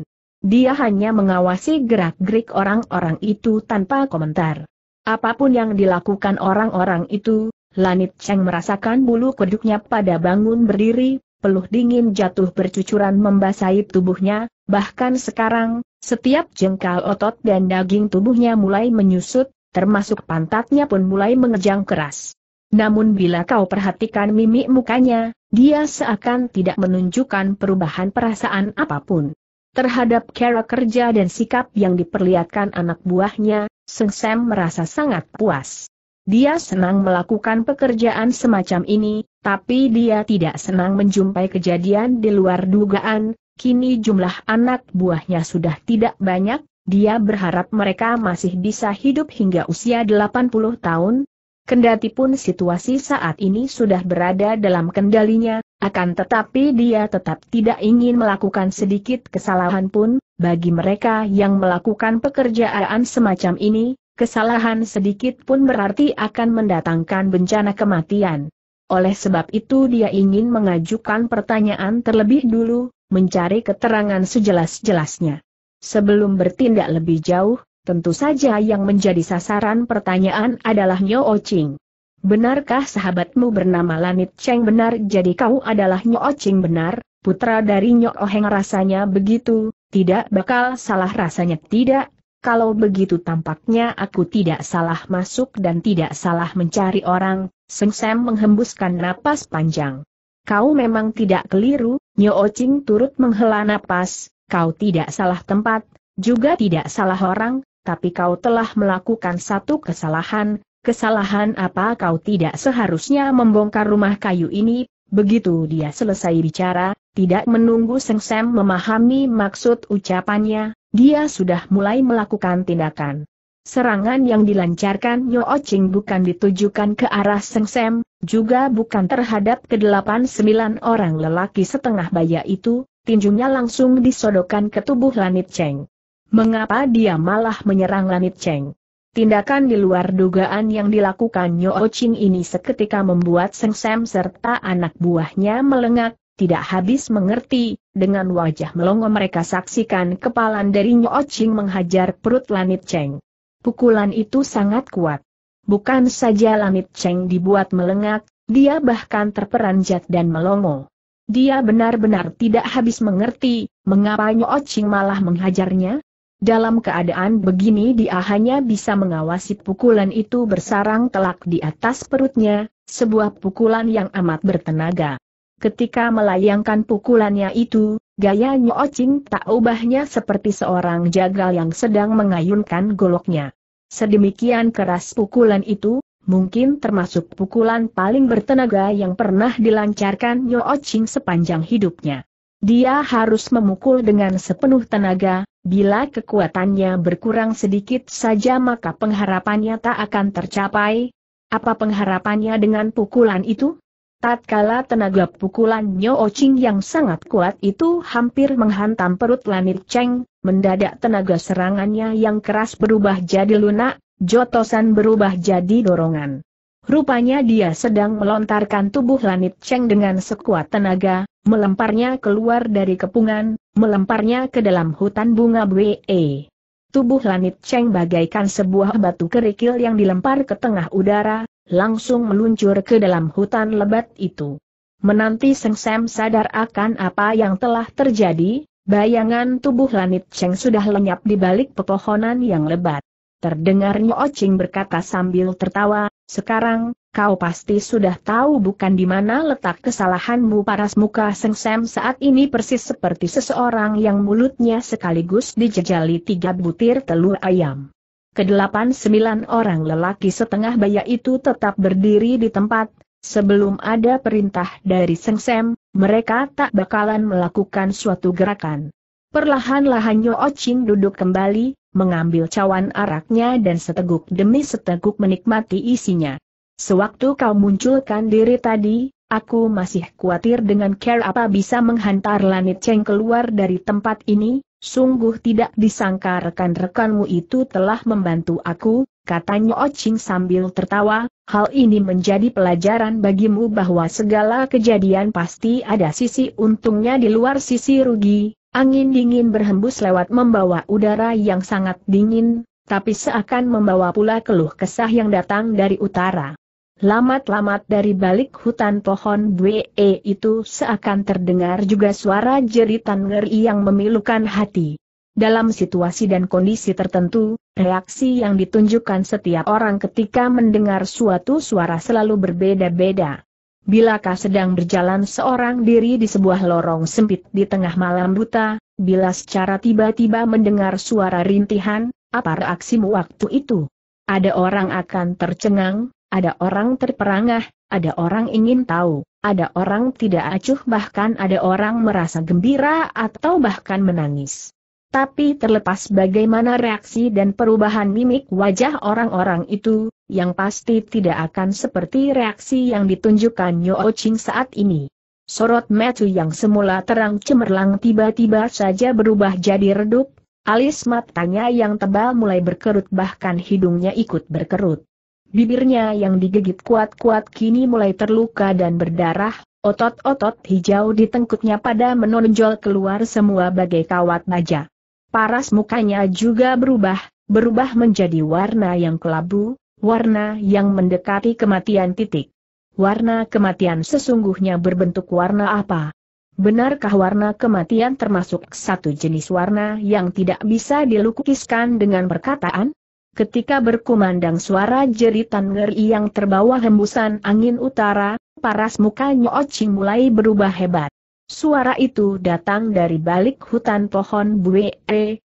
Dia hanya mengawasi gerak-gerik orang-orang itu tanpa komentar. Apapun yang dilakukan orang-orang itu, Lanit Cheng merasakan bulu kuduknya pada bangun berdiri, peluh dingin jatuh bercucuran membasahi tubuhnya, bahkan sekarang, setiap jengkal otot dan daging tubuhnya mulai menyusut, termasuk pantatnya pun mulai mengejang keras. Namun bila kau perhatikan mimik mukanya, dia seakan tidak menunjukkan perubahan perasaan apapun. Terhadap cara kerja dan sikap yang diperlihatkan anak buahnya, Seng Sam merasa sangat puas. Dia senang melakukan pekerjaan semacam ini, tapi dia tidak senang menjumpai kejadian di luar dugaan, kini jumlah anak buahnya sudah tidak banyak, dia berharap mereka masih bisa hidup hingga usia 80 tahun, Kendati pun situasi saat ini sudah berada dalam kendalinya, akan tetapi dia tetap tidak ingin melakukan sedikit kesalahan pun, bagi mereka yang melakukan pekerjaan semacam ini, kesalahan sedikit pun berarti akan mendatangkan bencana kematian. Oleh sebab itu dia ingin mengajukan pertanyaan terlebih dulu, mencari keterangan sejelas-jelasnya. Sebelum bertindak lebih jauh, Tentu saja yang menjadi sasaran pertanyaan adalah Nyo Ching. Benarkah sahabatmu bernama Lanit Cheng benar jadi kau adalah Nyo Ching benar, putra dari Nyo Heng rasanya begitu, tidak bakal salah rasanya tidak, kalau begitu tampaknya aku tidak salah masuk dan tidak salah mencari orang, Seng Sam menghembuskan napas panjang. Kau memang tidak keliru, Nyo Ching turut menghela napas, kau tidak salah tempat, juga tidak salah orang, tapi kau telah melakukan satu kesalahan, kesalahan apa kau tidak seharusnya membongkar rumah kayu ini, begitu dia selesai bicara, tidak menunggu Seng memahami maksud ucapannya, dia sudah mulai melakukan tindakan. Serangan yang dilancarkan Nyo bukan ditujukan ke arah Seng Sem, juga bukan terhadap kedelapan sembilan orang lelaki setengah baya itu, tinjunya langsung disodokkan ke tubuh Lanit Cheng mengapa dia malah menyerang Lanit Cheng? Tindakan di luar dugaan yang dilakukan Nyo Ching ini seketika membuat Seng Sam serta anak buahnya melengak, tidak habis mengerti, dengan wajah melongo mereka saksikan kepalan dari Nyo Ching menghajar perut Lanit Cheng. Pukulan itu sangat kuat. Bukan saja Lanit Cheng dibuat melengak, dia bahkan terperanjat dan melongo. Dia benar-benar tidak habis mengerti, mengapa Nyo Ching malah menghajarnya? Dalam keadaan begini dia hanya bisa mengawasi pukulan itu bersarang telak di atas perutnya, sebuah pukulan yang amat bertenaga. Ketika melayangkan pukulannya itu, gaya Ching tak ubahnya seperti seorang jagal yang sedang mengayunkan goloknya. Sedemikian keras pukulan itu, mungkin termasuk pukulan paling bertenaga yang pernah dilancarkan Ching sepanjang hidupnya. Dia harus memukul dengan sepenuh tenaga, Bila kekuatannya berkurang sedikit saja maka pengharapannya tak akan tercapai. Apa pengharapannya dengan pukulan itu? Tatkala tenaga pukulan Nyo Oching yang sangat kuat itu hampir menghantam perut Lanit Cheng, mendadak tenaga serangannya yang keras berubah jadi lunak, jotosan berubah jadi dorongan. Rupanya dia sedang melontarkan tubuh Lanit Cheng dengan sekuat tenaga, melemparnya keluar dari kepungan, melemparnya ke dalam hutan bunga Bwe. Tubuh Lanit Cheng bagaikan sebuah batu kerikil yang dilempar ke tengah udara, langsung meluncur ke dalam hutan lebat itu. Menanti Seng Sam sadar akan apa yang telah terjadi, bayangan tubuh Lanit Cheng sudah lenyap di balik pepohonan yang lebat. Terdengar Ocing berkata sambil tertawa, sekarang, kau pasti sudah tahu bukan di mana letak kesalahanmu paras muka sengsem saat ini persis seperti seseorang yang mulutnya sekaligus dijejali tiga butir telur ayam. Kedelapan sembilan orang lelaki setengah baya itu tetap berdiri di tempat, sebelum ada perintah dari Sengsem, mereka tak bakalan melakukan suatu gerakan. Perlahan-lahan Nyo Oching duduk kembali, mengambil cawan araknya dan seteguk demi seteguk menikmati isinya. Sewaktu kau munculkan diri tadi, aku masih khawatir dengan care apa bisa menghantar Lanit Cheng keluar dari tempat ini, sungguh tidak disangka rekan-rekanmu itu telah membantu aku, katanya Ocing oh sambil tertawa, hal ini menjadi pelajaran bagimu bahwa segala kejadian pasti ada sisi untungnya di luar sisi rugi, Angin dingin berhembus lewat membawa udara yang sangat dingin, tapi seakan membawa pula keluh kesah yang datang dari utara. Lamat-lamat dari balik hutan pohon BE itu seakan terdengar juga suara jeritan ngeri yang memilukan hati. Dalam situasi dan kondisi tertentu, reaksi yang ditunjukkan setiap orang ketika mendengar suatu suara selalu berbeda-beda. Bilakah sedang berjalan seorang diri di sebuah lorong sempit di tengah malam buta, bila secara tiba-tiba mendengar suara rintihan, apa reaksimu waktu itu? Ada orang akan tercengang, ada orang terperangah, ada orang ingin tahu, ada orang tidak acuh bahkan ada orang merasa gembira atau bahkan menangis. Tapi terlepas bagaimana reaksi dan perubahan mimik wajah orang-orang itu, yang pasti tidak akan seperti reaksi yang ditunjukkan Nyo Ching saat ini. Sorot Matthew yang semula terang cemerlang tiba-tiba saja berubah jadi redup, alis matanya yang tebal mulai berkerut bahkan hidungnya ikut berkerut. Bibirnya yang digigit kuat-kuat kini mulai terluka dan berdarah, otot-otot hijau di tengkuknya pada menonjol keluar semua bagai kawat baja paras mukanya juga berubah, berubah menjadi warna yang kelabu, warna yang mendekati kematian titik. Warna kematian sesungguhnya berbentuk warna apa? Benarkah warna kematian termasuk satu jenis warna yang tidak bisa dilukiskan dengan perkataan? Ketika berkumandang suara jeritan ngeri yang terbawa hembusan angin utara, paras mukanya Oci mulai berubah hebat. Suara itu datang dari balik hutan pohon Bue,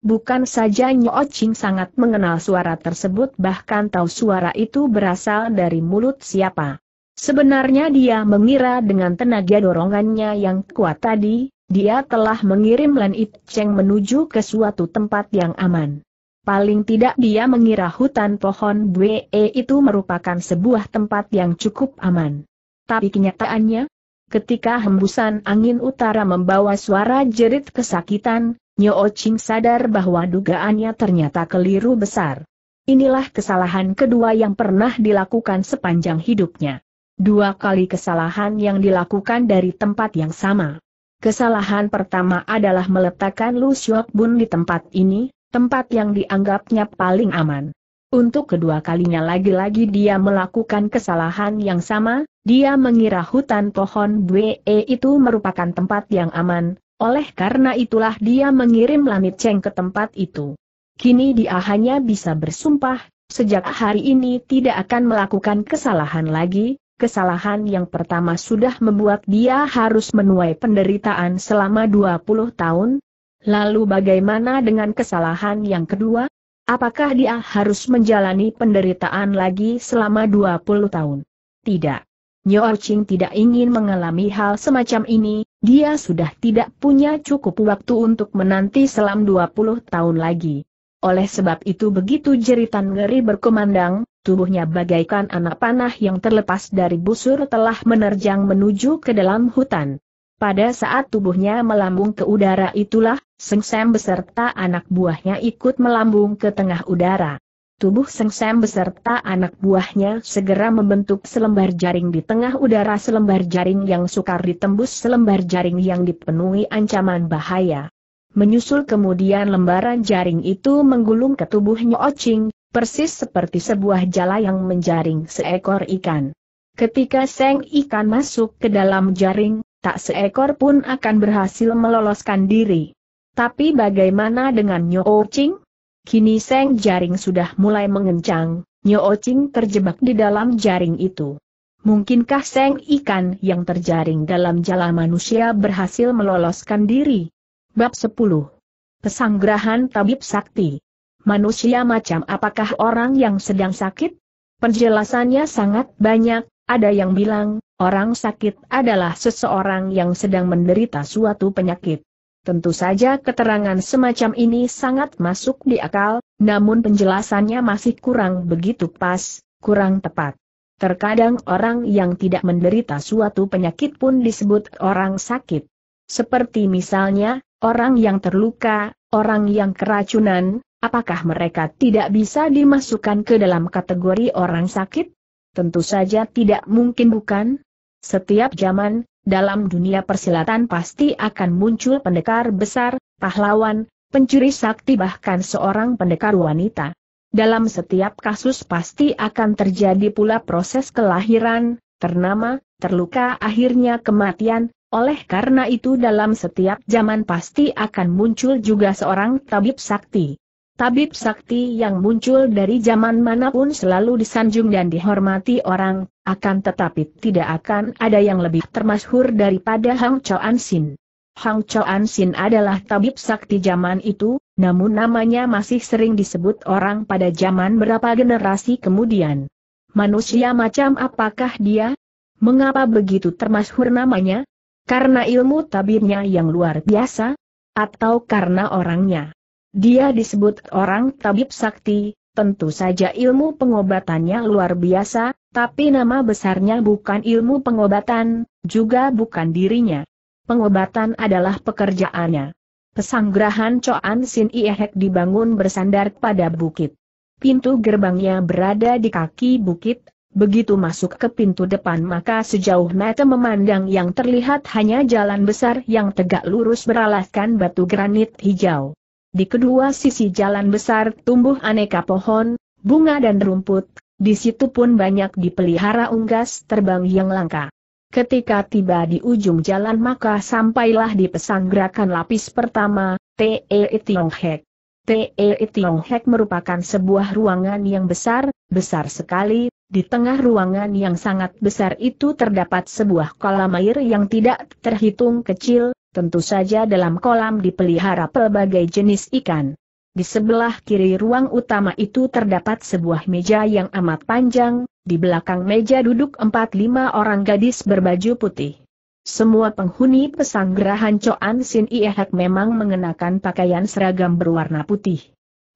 bukan saja Nyo Ching sangat mengenal suara tersebut bahkan tahu suara itu berasal dari mulut siapa. Sebenarnya dia mengira dengan tenaga dorongannya yang kuat tadi, dia telah mengirim Lan It Cheng menuju ke suatu tempat yang aman. Paling tidak dia mengira hutan pohon Bue itu merupakan sebuah tempat yang cukup aman. Tapi kenyataannya, Ketika hembusan angin utara membawa suara jerit kesakitan, Nyo Ching sadar bahwa dugaannya ternyata keliru besar. Inilah kesalahan kedua yang pernah dilakukan sepanjang hidupnya. Dua kali kesalahan yang dilakukan dari tempat yang sama. Kesalahan pertama adalah meletakkan Lu Xiok Bun di tempat ini, tempat yang dianggapnya paling aman. Untuk kedua kalinya lagi-lagi dia melakukan kesalahan yang sama, dia mengira hutan pohon Bue itu merupakan tempat yang aman, oleh karena itulah dia mengirim Lamit Cheng ke tempat itu. Kini dia hanya bisa bersumpah, sejak hari ini tidak akan melakukan kesalahan lagi, kesalahan yang pertama sudah membuat dia harus menuai penderitaan selama 20 tahun. Lalu bagaimana dengan kesalahan yang kedua? Apakah dia harus menjalani penderitaan lagi selama 20 tahun? Tidak. Nyo Ching tidak ingin mengalami hal semacam ini, dia sudah tidak punya cukup waktu untuk menanti selam 20 tahun lagi. Oleh sebab itu begitu jeritan ngeri berkumandang, tubuhnya bagaikan anak panah yang terlepas dari busur telah menerjang menuju ke dalam hutan. Pada saat tubuhnya melambung ke udara itulah, Seng beserta anak buahnya ikut melambung ke tengah udara. Tubuh Seng Sam beserta anak buahnya segera membentuk selembar jaring di tengah udara selembar jaring yang sukar ditembus selembar jaring yang dipenuhi ancaman bahaya. Menyusul kemudian lembaran jaring itu menggulung ke tubuh Nyocing, persis seperti sebuah jala yang menjaring seekor ikan. Ketika Seng ikan masuk ke dalam jaring, tak seekor pun akan berhasil meloloskan diri. Tapi bagaimana dengan Nyocing? Kini seng jaring sudah mulai mengencang, Nyo Ching terjebak di dalam jaring itu. Mungkinkah seng ikan yang terjaring dalam jala manusia berhasil meloloskan diri? Bab 10. Pesanggrahan Tabib Sakti Manusia macam apakah orang yang sedang sakit? Penjelasannya sangat banyak, ada yang bilang, orang sakit adalah seseorang yang sedang menderita suatu penyakit. Tentu saja keterangan semacam ini sangat masuk di akal, namun penjelasannya masih kurang begitu pas, kurang tepat. Terkadang orang yang tidak menderita suatu penyakit pun disebut orang sakit. Seperti misalnya, orang yang terluka, orang yang keracunan, apakah mereka tidak bisa dimasukkan ke dalam kategori orang sakit? Tentu saja tidak mungkin bukan. Setiap zaman, dalam dunia persilatan pasti akan muncul pendekar besar, pahlawan, pencuri sakti bahkan seorang pendekar wanita. Dalam setiap kasus pasti akan terjadi pula proses kelahiran, ternama, terluka akhirnya kematian, oleh karena itu dalam setiap zaman pasti akan muncul juga seorang tabib sakti. Tabib sakti yang muncul dari zaman manapun selalu disanjung dan dihormati orang, akan tetapi tidak akan ada yang lebih termasyhur daripada Hang Choan Sin. Hang Choan Sin adalah tabib sakti zaman itu, namun namanya masih sering disebut orang pada zaman berapa generasi kemudian. Manusia macam apakah dia? Mengapa begitu termasyhur namanya? Karena ilmu tabibnya yang luar biasa? Atau karena orangnya? Dia disebut orang tabib sakti, Tentu saja ilmu pengobatannya luar biasa, tapi nama besarnya bukan ilmu pengobatan, juga bukan dirinya. Pengobatan adalah pekerjaannya. Pesanggrahan Coan Sin Iehek dibangun bersandar pada bukit. Pintu gerbangnya berada di kaki bukit, begitu masuk ke pintu depan maka sejauh mata memandang yang terlihat hanya jalan besar yang tegak lurus beralaskan batu granit hijau. Di kedua sisi jalan besar tumbuh aneka pohon, bunga dan rumput, di situ pun banyak dipelihara unggas terbang yang langka. Ketika tiba di ujung jalan maka sampailah di pesanggerakan lapis pertama, T.E. Tionghek. T.E. Tionghek merupakan sebuah ruangan yang besar, besar sekali, di tengah ruangan yang sangat besar itu terdapat sebuah kolam air yang tidak terhitung kecil, Tentu saja dalam kolam dipelihara pelbagai jenis ikan. Di sebelah kiri ruang utama itu terdapat sebuah meja yang amat panjang, di belakang meja duduk empat lima orang gadis berbaju putih. Semua penghuni pesanggerahan Coan Sin Iehak memang mengenakan pakaian seragam berwarna putih.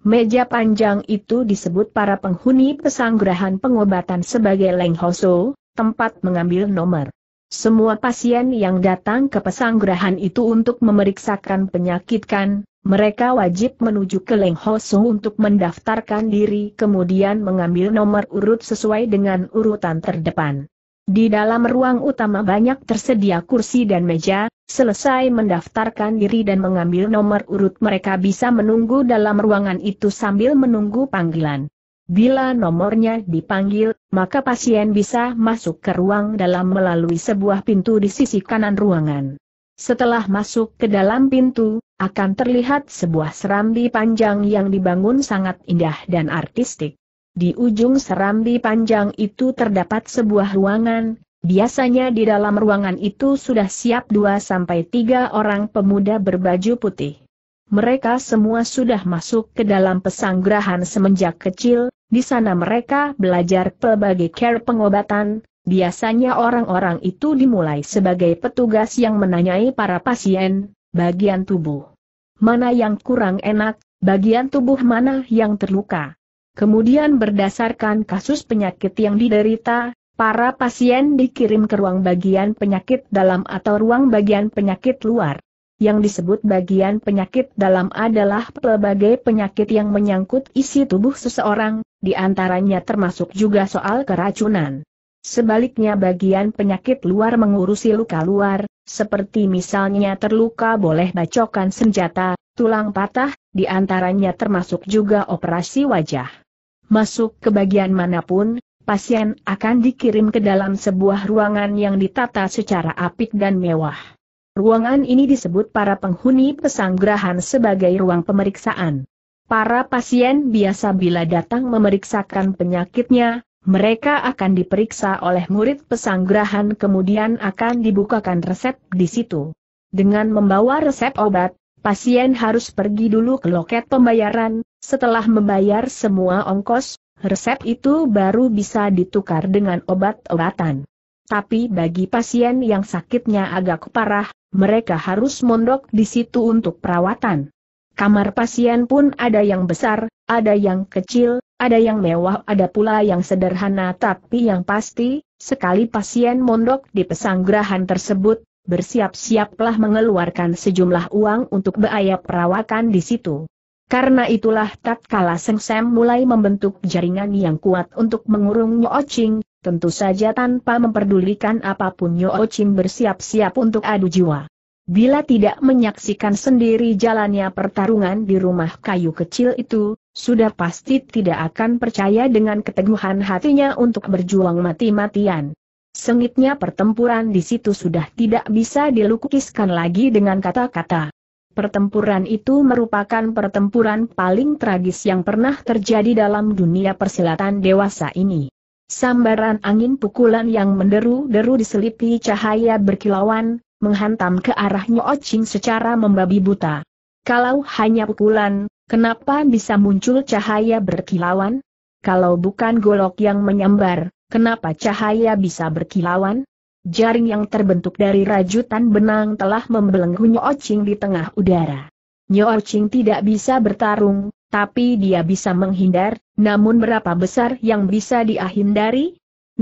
Meja panjang itu disebut para penghuni pesanggerahan pengobatan sebagai Leng Hoso, tempat mengambil nomor. Semua pasien yang datang ke pesanggrahan itu untuk memeriksakan penyakitkan, mereka wajib menuju ke Leng Hosu untuk mendaftarkan diri kemudian mengambil nomor urut sesuai dengan urutan terdepan. Di dalam ruang utama banyak tersedia kursi dan meja, selesai mendaftarkan diri dan mengambil nomor urut mereka bisa menunggu dalam ruangan itu sambil menunggu panggilan. Bila nomornya dipanggil, maka pasien bisa masuk ke ruang dalam melalui sebuah pintu di sisi kanan ruangan. Setelah masuk ke dalam pintu, akan terlihat sebuah serambi panjang yang dibangun sangat indah dan artistik. Di ujung serambi panjang itu terdapat sebuah ruangan, biasanya di dalam ruangan itu sudah siap 2-3 orang pemuda berbaju putih. Mereka semua sudah masuk ke dalam pesanggrahan semenjak kecil, di sana mereka belajar pelbagai care pengobatan, biasanya orang-orang itu dimulai sebagai petugas yang menanyai para pasien, bagian tubuh mana yang kurang enak, bagian tubuh mana yang terluka. Kemudian berdasarkan kasus penyakit yang diderita, para pasien dikirim ke ruang bagian penyakit dalam atau ruang bagian penyakit luar. Yang disebut bagian penyakit dalam adalah pelbagai penyakit yang menyangkut isi tubuh seseorang, di antaranya termasuk juga soal keracunan. Sebaliknya bagian penyakit luar mengurusi luka luar, seperti misalnya terluka boleh bacokan senjata, tulang patah, di antaranya termasuk juga operasi wajah. Masuk ke bagian manapun, pasien akan dikirim ke dalam sebuah ruangan yang ditata secara apik dan mewah. Ruangan ini disebut para penghuni pesanggrahan sebagai ruang pemeriksaan. Para pasien biasa bila datang memeriksakan penyakitnya, mereka akan diperiksa oleh murid pesanggrahan kemudian akan dibukakan resep di situ. Dengan membawa resep obat, pasien harus pergi dulu ke loket pembayaran, setelah membayar semua ongkos, resep itu baru bisa ditukar dengan obat-obatan. Tapi bagi pasien yang sakitnya agak parah, mereka harus mondok di situ untuk perawatan. Kamar pasien pun ada yang besar, ada yang kecil, ada yang mewah, ada pula yang sederhana tapi yang pasti, sekali pasien mondok di pesanggrahan tersebut, bersiap-siaplah mengeluarkan sejumlah uang untuk biaya perawatan di situ. Karena itulah tatkala Seng Sengsem mulai membentuk jaringan yang kuat untuk mengurung Nyo Ching, tentu saja tanpa memperdulikan apapun Nyo Ching bersiap-siap untuk adu jiwa. Bila tidak menyaksikan sendiri jalannya pertarungan di rumah kayu kecil itu, sudah pasti tidak akan percaya dengan keteguhan hatinya untuk berjuang mati-matian. Sengitnya pertempuran di situ sudah tidak bisa dilukiskan lagi dengan kata-kata. Pertempuran itu merupakan pertempuran paling tragis yang pernah terjadi dalam dunia persilatan dewasa ini. Sambaran angin pukulan yang menderu-deru diselipi cahaya berkilauan, menghantam ke arah arahnya Ching secara membabi buta. Kalau hanya pukulan, kenapa bisa muncul cahaya berkilauan? Kalau bukan golok yang menyambar, kenapa cahaya bisa berkilauan? Jaring yang terbentuk dari rajutan benang telah membelenggu Ching di tengah udara. Ching tidak bisa bertarung, tapi dia bisa menghindar, namun berapa besar yang bisa dia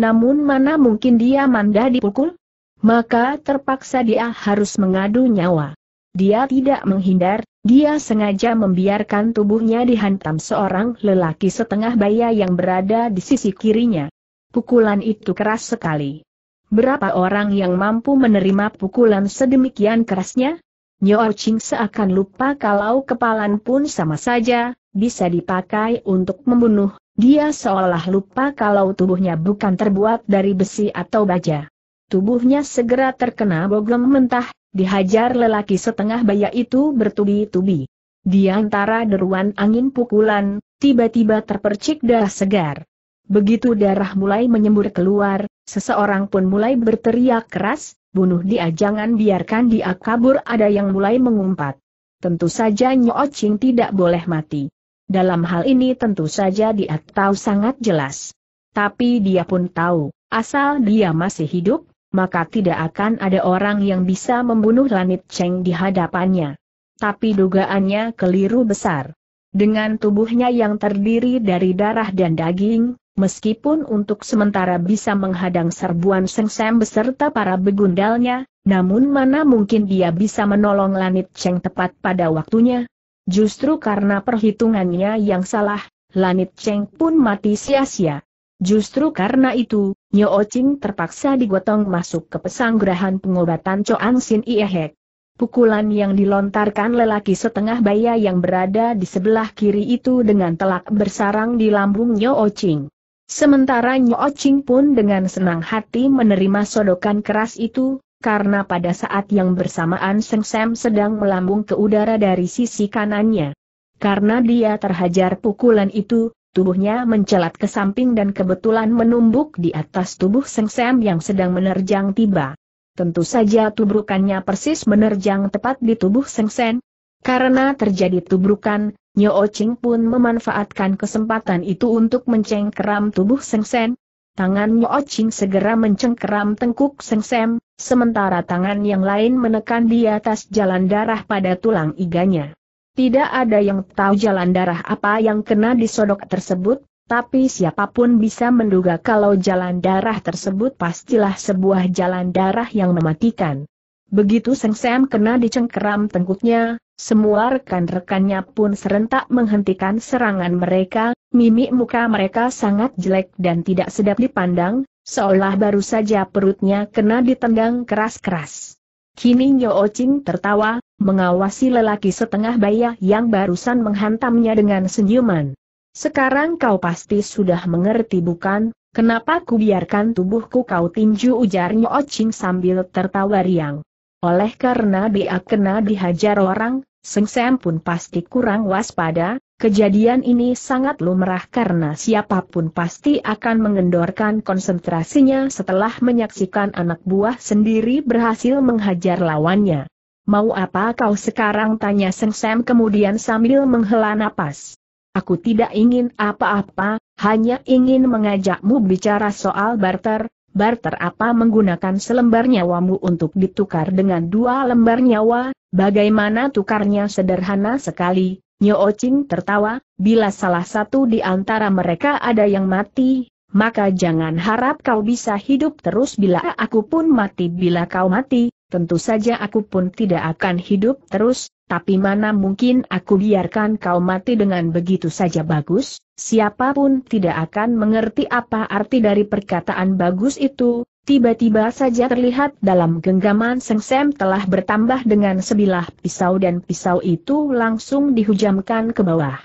Namun mana mungkin dia mandah dipukul? maka terpaksa dia harus mengadu nyawa. Dia tidak menghindar, dia sengaja membiarkan tubuhnya dihantam seorang lelaki setengah baya yang berada di sisi kirinya. Pukulan itu keras sekali. Berapa orang yang mampu menerima pukulan sedemikian kerasnya? Nyo Ching seakan lupa kalau kepalan pun sama saja, bisa dipakai untuk membunuh, dia seolah lupa kalau tubuhnya bukan terbuat dari besi atau baja. Tubuhnya segera terkena bogem mentah, dihajar lelaki setengah baya itu bertubi-tubi. Di antara deruan angin pukulan, tiba-tiba terpercik darah segar. Begitu darah mulai menyembur keluar, seseorang pun mulai berteriak keras, bunuh dia jangan biarkan dia kabur ada yang mulai mengumpat. Tentu saja Nyo Ching tidak boleh mati. Dalam hal ini tentu saja dia tahu sangat jelas. Tapi dia pun tahu, asal dia masih hidup, maka tidak akan ada orang yang bisa membunuh Lanit Cheng di hadapannya. Tapi dugaannya keliru besar. Dengan tubuhnya yang terdiri dari darah dan daging, meskipun untuk sementara bisa menghadang serbuan Sengsem beserta para begundalnya, namun mana mungkin dia bisa menolong Lanit Cheng tepat pada waktunya? Justru karena perhitungannya yang salah, Lanit Cheng pun mati sia-sia. Justru karena itu, Nyo Ocing terpaksa digotong masuk ke pesanggerahan pengobatan Choan Sin Iehek. Pukulan yang dilontarkan lelaki setengah baya yang berada di sebelah kiri itu dengan telak bersarang di lambung Nyo Ocing. Sementara Nyo Ocing pun dengan senang hati menerima sodokan keras itu, karena pada saat yang bersamaan Seng Sam sedang melambung ke udara dari sisi kanannya. Karena dia terhajar pukulan itu, tubuhnya mencelat ke samping dan kebetulan menumbuk di atas tubuh Sengsem yang sedang menerjang tiba. Tentu saja tubrukannya persis menerjang tepat di tubuh Sengsen. Karena terjadi tubrukan, Nyo Ching pun memanfaatkan kesempatan itu untuk mencengkeram tubuh Sengsen. Tangan Nyo Ching segera mencengkeram tengkuk Sengsem, sementara tangan yang lain menekan di atas jalan darah pada tulang iganya. Tidak ada yang tahu jalan darah apa yang kena disodok tersebut, tapi siapapun bisa menduga kalau jalan darah tersebut pastilah sebuah jalan darah yang mematikan. Begitu Seng Sam kena dicengkeram tengkuknya, semua rekan-rekannya pun serentak menghentikan serangan mereka, mimik muka mereka sangat jelek dan tidak sedap dipandang, seolah baru saja perutnya kena ditendang keras-keras. Kini Nyo Ching tertawa, mengawasi lelaki setengah baya yang barusan menghantamnya dengan senyuman. Sekarang kau pasti sudah mengerti bukan, kenapa ku biarkan tubuhku kau tinju ujar Nyo Ching sambil tertawa riang. Oleh karena dia kena dihajar orang, Sengsem pun pasti kurang waspada, kejadian ini sangat lumrah karena siapapun pasti akan mengendorkan konsentrasinya setelah menyaksikan anak buah sendiri berhasil menghajar lawannya. Mau apa kau sekarang tanya Sengsem kemudian sambil menghela napas. Aku tidak ingin apa-apa, hanya ingin mengajakmu bicara soal barter, barter apa menggunakan selembar nyawamu untuk ditukar dengan dua lembar nyawa, bagaimana tukarnya sederhana sekali, Nyo Ching tertawa, bila salah satu di antara mereka ada yang mati, maka jangan harap kau bisa hidup terus bila aku pun mati bila kau mati, tentu saja aku pun tidak akan hidup terus, tapi mana mungkin aku biarkan kau mati dengan begitu saja bagus, siapapun tidak akan mengerti apa arti dari perkataan bagus itu, tiba-tiba saja terlihat dalam genggaman sengsem telah bertambah dengan sebilah pisau dan pisau itu langsung dihujamkan ke bawah.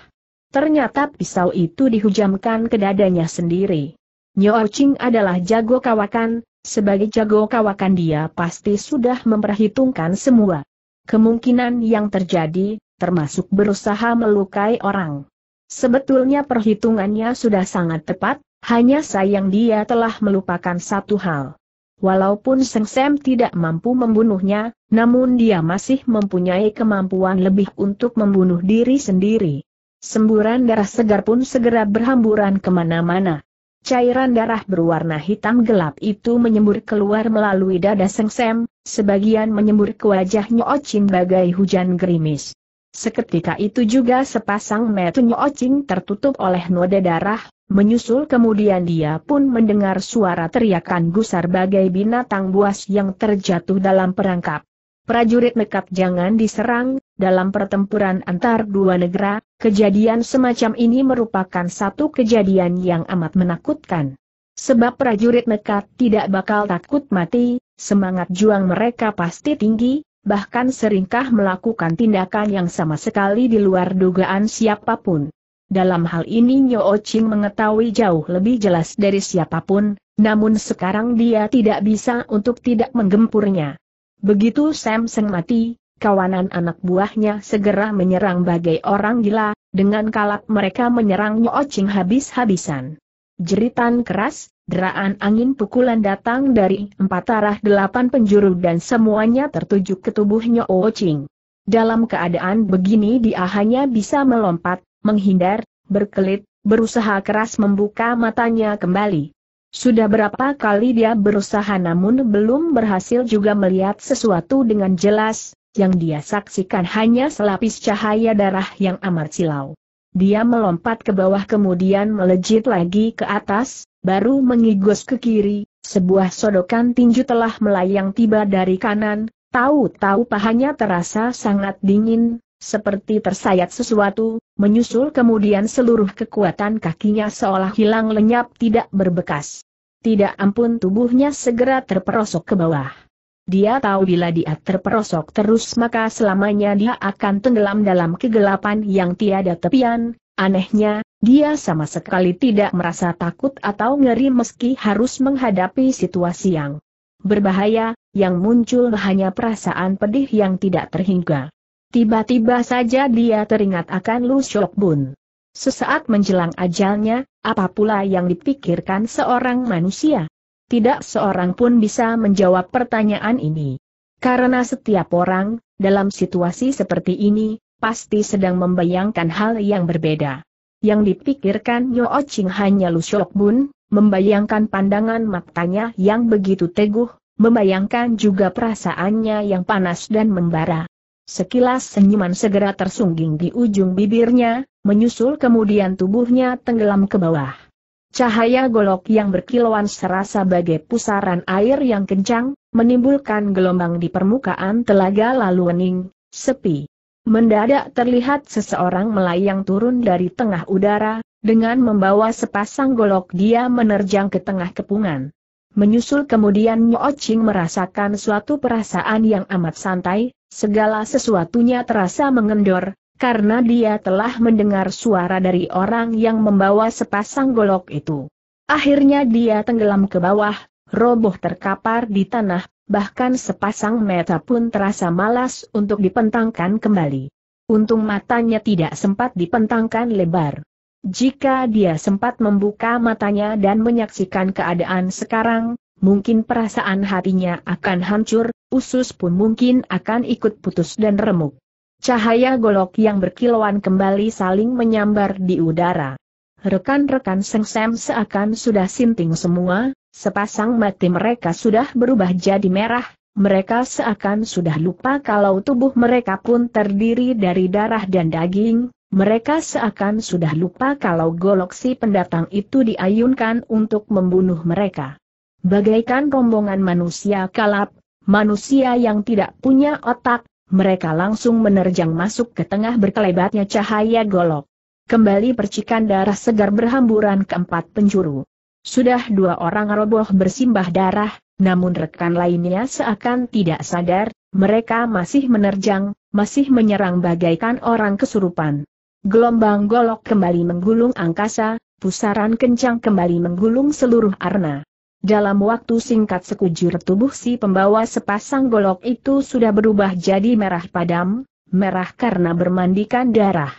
Ternyata pisau itu dihujamkan ke dadanya sendiri. Nyo Ching adalah jago kawakan, sebagai jago kawakan dia pasti sudah memperhitungkan semua kemungkinan yang terjadi, termasuk berusaha melukai orang. Sebetulnya perhitungannya sudah sangat tepat, hanya sayang dia telah melupakan satu hal. Walaupun Seng Sem tidak mampu membunuhnya, namun dia masih mempunyai kemampuan lebih untuk membunuh diri sendiri. Semburan darah segar pun segera berhamburan kemana-mana. Cairan darah berwarna hitam gelap itu menyembur keluar melalui dada Sengsem, sebagian menyembur ke wajah Nyoocing bagai hujan gerimis. Seketika itu juga sepasang mata Nyoocing tertutup oleh noda darah, menyusul kemudian dia pun mendengar suara teriakan gusar bagai binatang buas yang terjatuh dalam perangkap. Prajurit nekat jangan diserang, dalam pertempuran antar dua negara, kejadian semacam ini merupakan satu kejadian yang amat menakutkan. Sebab prajurit nekat tidak bakal takut mati, semangat juang mereka pasti tinggi, bahkan seringkah melakukan tindakan yang sama sekali di luar dugaan siapapun. Dalam hal ini Nyo Ching mengetahui jauh lebih jelas dari siapapun, namun sekarang dia tidak bisa untuk tidak menggempurnya. Begitu Sam Seng mati, kawanan anak buahnya segera menyerang bagai orang gila, dengan kalap mereka menyerang Ching habis-habisan. Jeritan keras, deraan angin pukulan datang dari empat arah delapan penjuru dan semuanya tertuju ke tubuh Ching. Dalam keadaan begini dia hanya bisa melompat, menghindar, berkelit, berusaha keras membuka matanya kembali. Sudah berapa kali dia berusaha namun belum berhasil juga melihat sesuatu dengan jelas, yang dia saksikan hanya selapis cahaya darah yang amat silau. Dia melompat ke bawah kemudian melejit lagi ke atas, baru mengigus ke kiri, sebuah sodokan tinju telah melayang tiba dari kanan, tahu-tahu pahanya terasa sangat dingin, seperti tersayat sesuatu, menyusul kemudian seluruh kekuatan kakinya seolah hilang lenyap tidak berbekas. Tidak ampun tubuhnya segera terperosok ke bawah. Dia tahu bila dia terperosok terus maka selamanya dia akan tenggelam dalam kegelapan yang tiada tepian. Anehnya, dia sama sekali tidak merasa takut atau ngeri meski harus menghadapi situasi yang berbahaya, yang muncul hanya perasaan pedih yang tidak terhingga. Tiba-tiba saja dia teringat akan Lu Shok Bun. Sesaat menjelang ajalnya, apa pula yang dipikirkan seorang manusia? Tidak seorang pun bisa menjawab pertanyaan ini. Karena setiap orang, dalam situasi seperti ini, pasti sedang membayangkan hal yang berbeda. Yang dipikirkan Nyo Ching hanya Lu Shok Bun, membayangkan pandangan matanya yang begitu teguh, membayangkan juga perasaannya yang panas dan membara. Sekilas senyuman segera tersungging di ujung bibirnya, menyusul kemudian tubuhnya tenggelam ke bawah. Cahaya golok yang berkilauan serasa bagai pusaran air yang kencang, menimbulkan gelombang di permukaan telaga lalu hening, sepi. Mendadak terlihat seseorang melayang turun dari tengah udara, dengan membawa sepasang golok dia menerjang ke tengah kepungan. Menyusul kemudian Ching merasakan suatu perasaan yang amat santai, segala sesuatunya terasa mengendor, karena dia telah mendengar suara dari orang yang membawa sepasang golok itu. Akhirnya dia tenggelam ke bawah, roboh terkapar di tanah, bahkan sepasang mata pun terasa malas untuk dipentangkan kembali. Untung matanya tidak sempat dipentangkan lebar. Jika dia sempat membuka matanya dan menyaksikan keadaan sekarang, mungkin perasaan hatinya akan hancur, usus pun mungkin akan ikut putus dan remuk. Cahaya golok yang berkilauan kembali saling menyambar di udara. Rekan-rekan Sengsem seakan sudah sinting semua, sepasang mati mereka sudah berubah jadi merah, mereka seakan sudah lupa kalau tubuh mereka pun terdiri dari darah dan daging, mereka seakan sudah lupa kalau golok si pendatang itu diayunkan untuk membunuh mereka. Bagaikan rombongan manusia kalap, manusia yang tidak punya otak, mereka langsung menerjang masuk ke tengah berkelebatnya cahaya golok. Kembali percikan darah segar berhamburan ke empat penjuru. Sudah dua orang roboh bersimbah darah, namun rekan lainnya seakan tidak sadar, mereka masih menerjang, masih menyerang bagaikan orang kesurupan. Gelombang golok kembali menggulung angkasa, pusaran kencang kembali menggulung seluruh arna. Dalam waktu singkat sekujur tubuh si pembawa sepasang golok itu sudah berubah jadi merah padam, merah karena bermandikan darah.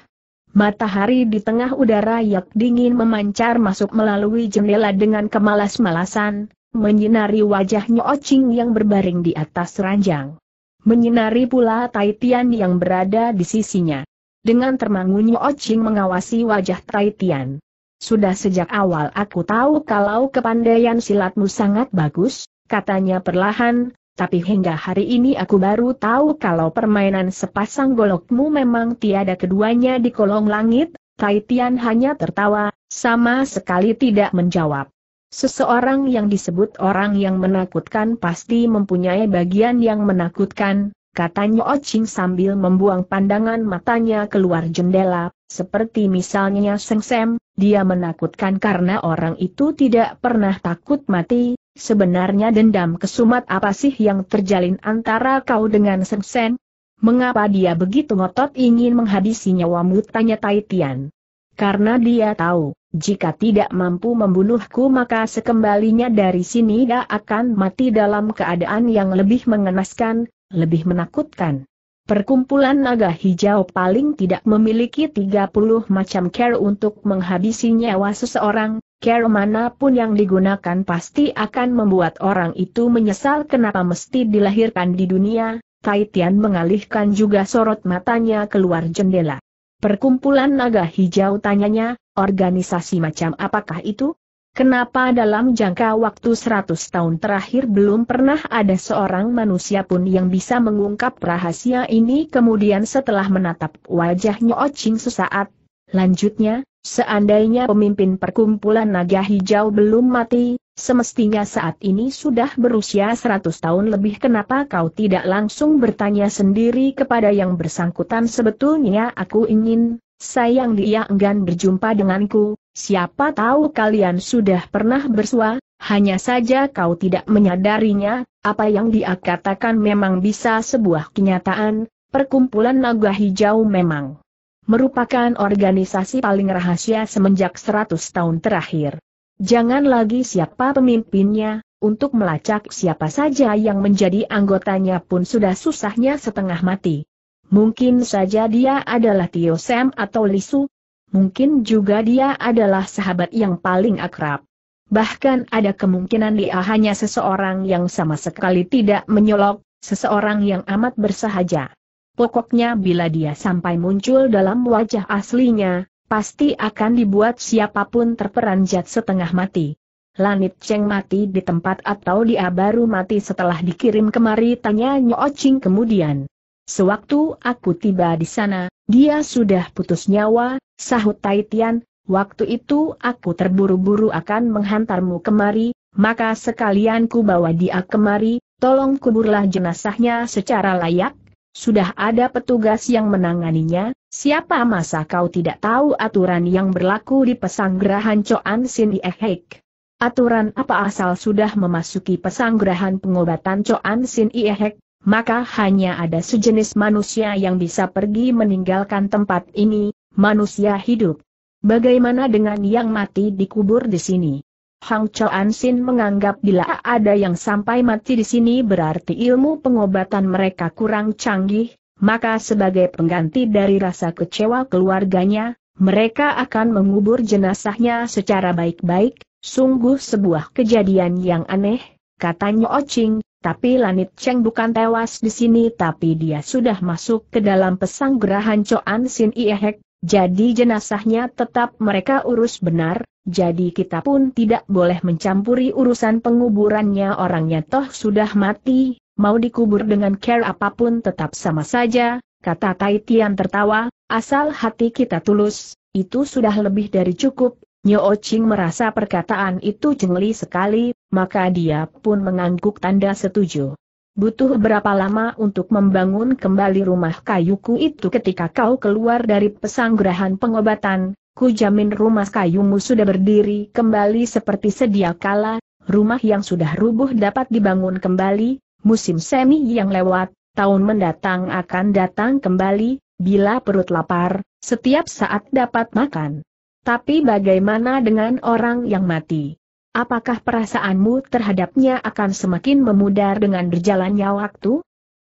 Matahari di tengah udara yang dingin memancar masuk melalui jendela dengan kemalas-malasan, menyinari wajahnya ocing yang berbaring di atas ranjang. Menyinari pula Tai Tian yang berada di sisinya. Dengan termangunnya ocing mengawasi wajah Tai Tian. Sudah sejak awal aku tahu kalau kepandaian silatmu sangat bagus, katanya perlahan, tapi hingga hari ini aku baru tahu kalau permainan sepasang golokmu memang tiada keduanya di kolong langit, Taitian hanya tertawa, sama sekali tidak menjawab. Seseorang yang disebut orang yang menakutkan pasti mempunyai bagian yang menakutkan, katanya Oching sambil membuang pandangan matanya keluar jendela, seperti misalnya Sengsem, dia menakutkan karena orang itu tidak pernah takut mati, sebenarnya dendam kesumat apa sih yang terjalin antara kau dengan Sengsen? Mengapa dia begitu ngotot ingin menghabisi nyawamu tanya Tai Tian? Karena dia tahu, jika tidak mampu membunuhku maka sekembalinya dari sini dia akan mati dalam keadaan yang lebih mengenaskan, lebih menakutkan. Perkumpulan naga hijau paling tidak memiliki 30 macam care untuk menghabisi nyawa seseorang, care manapun yang digunakan pasti akan membuat orang itu menyesal kenapa mesti dilahirkan di dunia, Taitian mengalihkan juga sorot matanya keluar jendela. Perkumpulan naga hijau tanyanya, organisasi macam apakah itu? Kenapa dalam jangka waktu 100 tahun terakhir belum pernah ada seorang manusia pun yang bisa mengungkap rahasia ini kemudian setelah menatap wajahnya Ocing sesaat, lanjutnya, seandainya pemimpin perkumpulan naga hijau belum mati, semestinya saat ini sudah berusia 100 tahun lebih kenapa kau tidak langsung bertanya sendiri kepada yang bersangkutan sebetulnya aku ingin, sayang dia enggan berjumpa denganku, Siapa tahu kalian sudah pernah bersua, hanya saja kau tidak menyadarinya, apa yang dia katakan memang bisa sebuah kenyataan, perkumpulan naga hijau memang merupakan organisasi paling rahasia semenjak 100 tahun terakhir. Jangan lagi siapa pemimpinnya, untuk melacak siapa saja yang menjadi anggotanya pun sudah susahnya setengah mati. Mungkin saja dia adalah Tio Sam atau Lisu, mungkin juga dia adalah sahabat yang paling akrab. Bahkan ada kemungkinan dia hanya seseorang yang sama sekali tidak menyolok, seseorang yang amat bersahaja. Pokoknya bila dia sampai muncul dalam wajah aslinya, pasti akan dibuat siapapun terperanjat setengah mati. Lanit Cheng mati di tempat atau dia baru mati setelah dikirim kemari tanya Nyo Ching kemudian. Sewaktu aku tiba di sana, dia sudah putus nyawa, Sahut Taitian, waktu itu aku terburu-buru akan menghantarmu kemari, maka sekalian ku bawa dia kemari, tolong kuburlah jenazahnya secara layak, sudah ada petugas yang menanganinya, siapa masa kau tidak tahu aturan yang berlaku di pesanggerahan Coan Sin Iehek? Aturan apa asal sudah memasuki pesanggerahan pengobatan Coan Sin Iehek, maka hanya ada sejenis manusia yang bisa pergi meninggalkan tempat ini, manusia hidup. Bagaimana dengan yang mati dikubur di sini? Hang Choan Ansin menganggap bila ada yang sampai mati di sini berarti ilmu pengobatan mereka kurang canggih, maka sebagai pengganti dari rasa kecewa keluarganya, mereka akan mengubur jenazahnya secara baik-baik, sungguh sebuah kejadian yang aneh, katanya Ocing, tapi Lanit Cheng bukan tewas di sini tapi dia sudah masuk ke dalam pesanggerahan Chao Ansin Sin Iehek, jadi jenazahnya tetap mereka urus benar, jadi kita pun tidak boleh mencampuri urusan penguburannya orangnya toh sudah mati, mau dikubur dengan care apapun tetap sama saja, kata Tai Tian tertawa, asal hati kita tulus, itu sudah lebih dari cukup. Nyo Ching merasa perkataan itu jengli sekali, maka dia pun mengangguk tanda setuju. Butuh berapa lama untuk membangun kembali rumah kayuku itu ketika kau keluar dari pesanggrahan pengobatan, ku jamin rumah kayumu sudah berdiri kembali seperti sedia kala, rumah yang sudah rubuh dapat dibangun kembali, musim semi yang lewat, tahun mendatang akan datang kembali, bila perut lapar, setiap saat dapat makan. Tapi bagaimana dengan orang yang mati? Apakah perasaanmu terhadapnya akan semakin memudar dengan berjalannya waktu?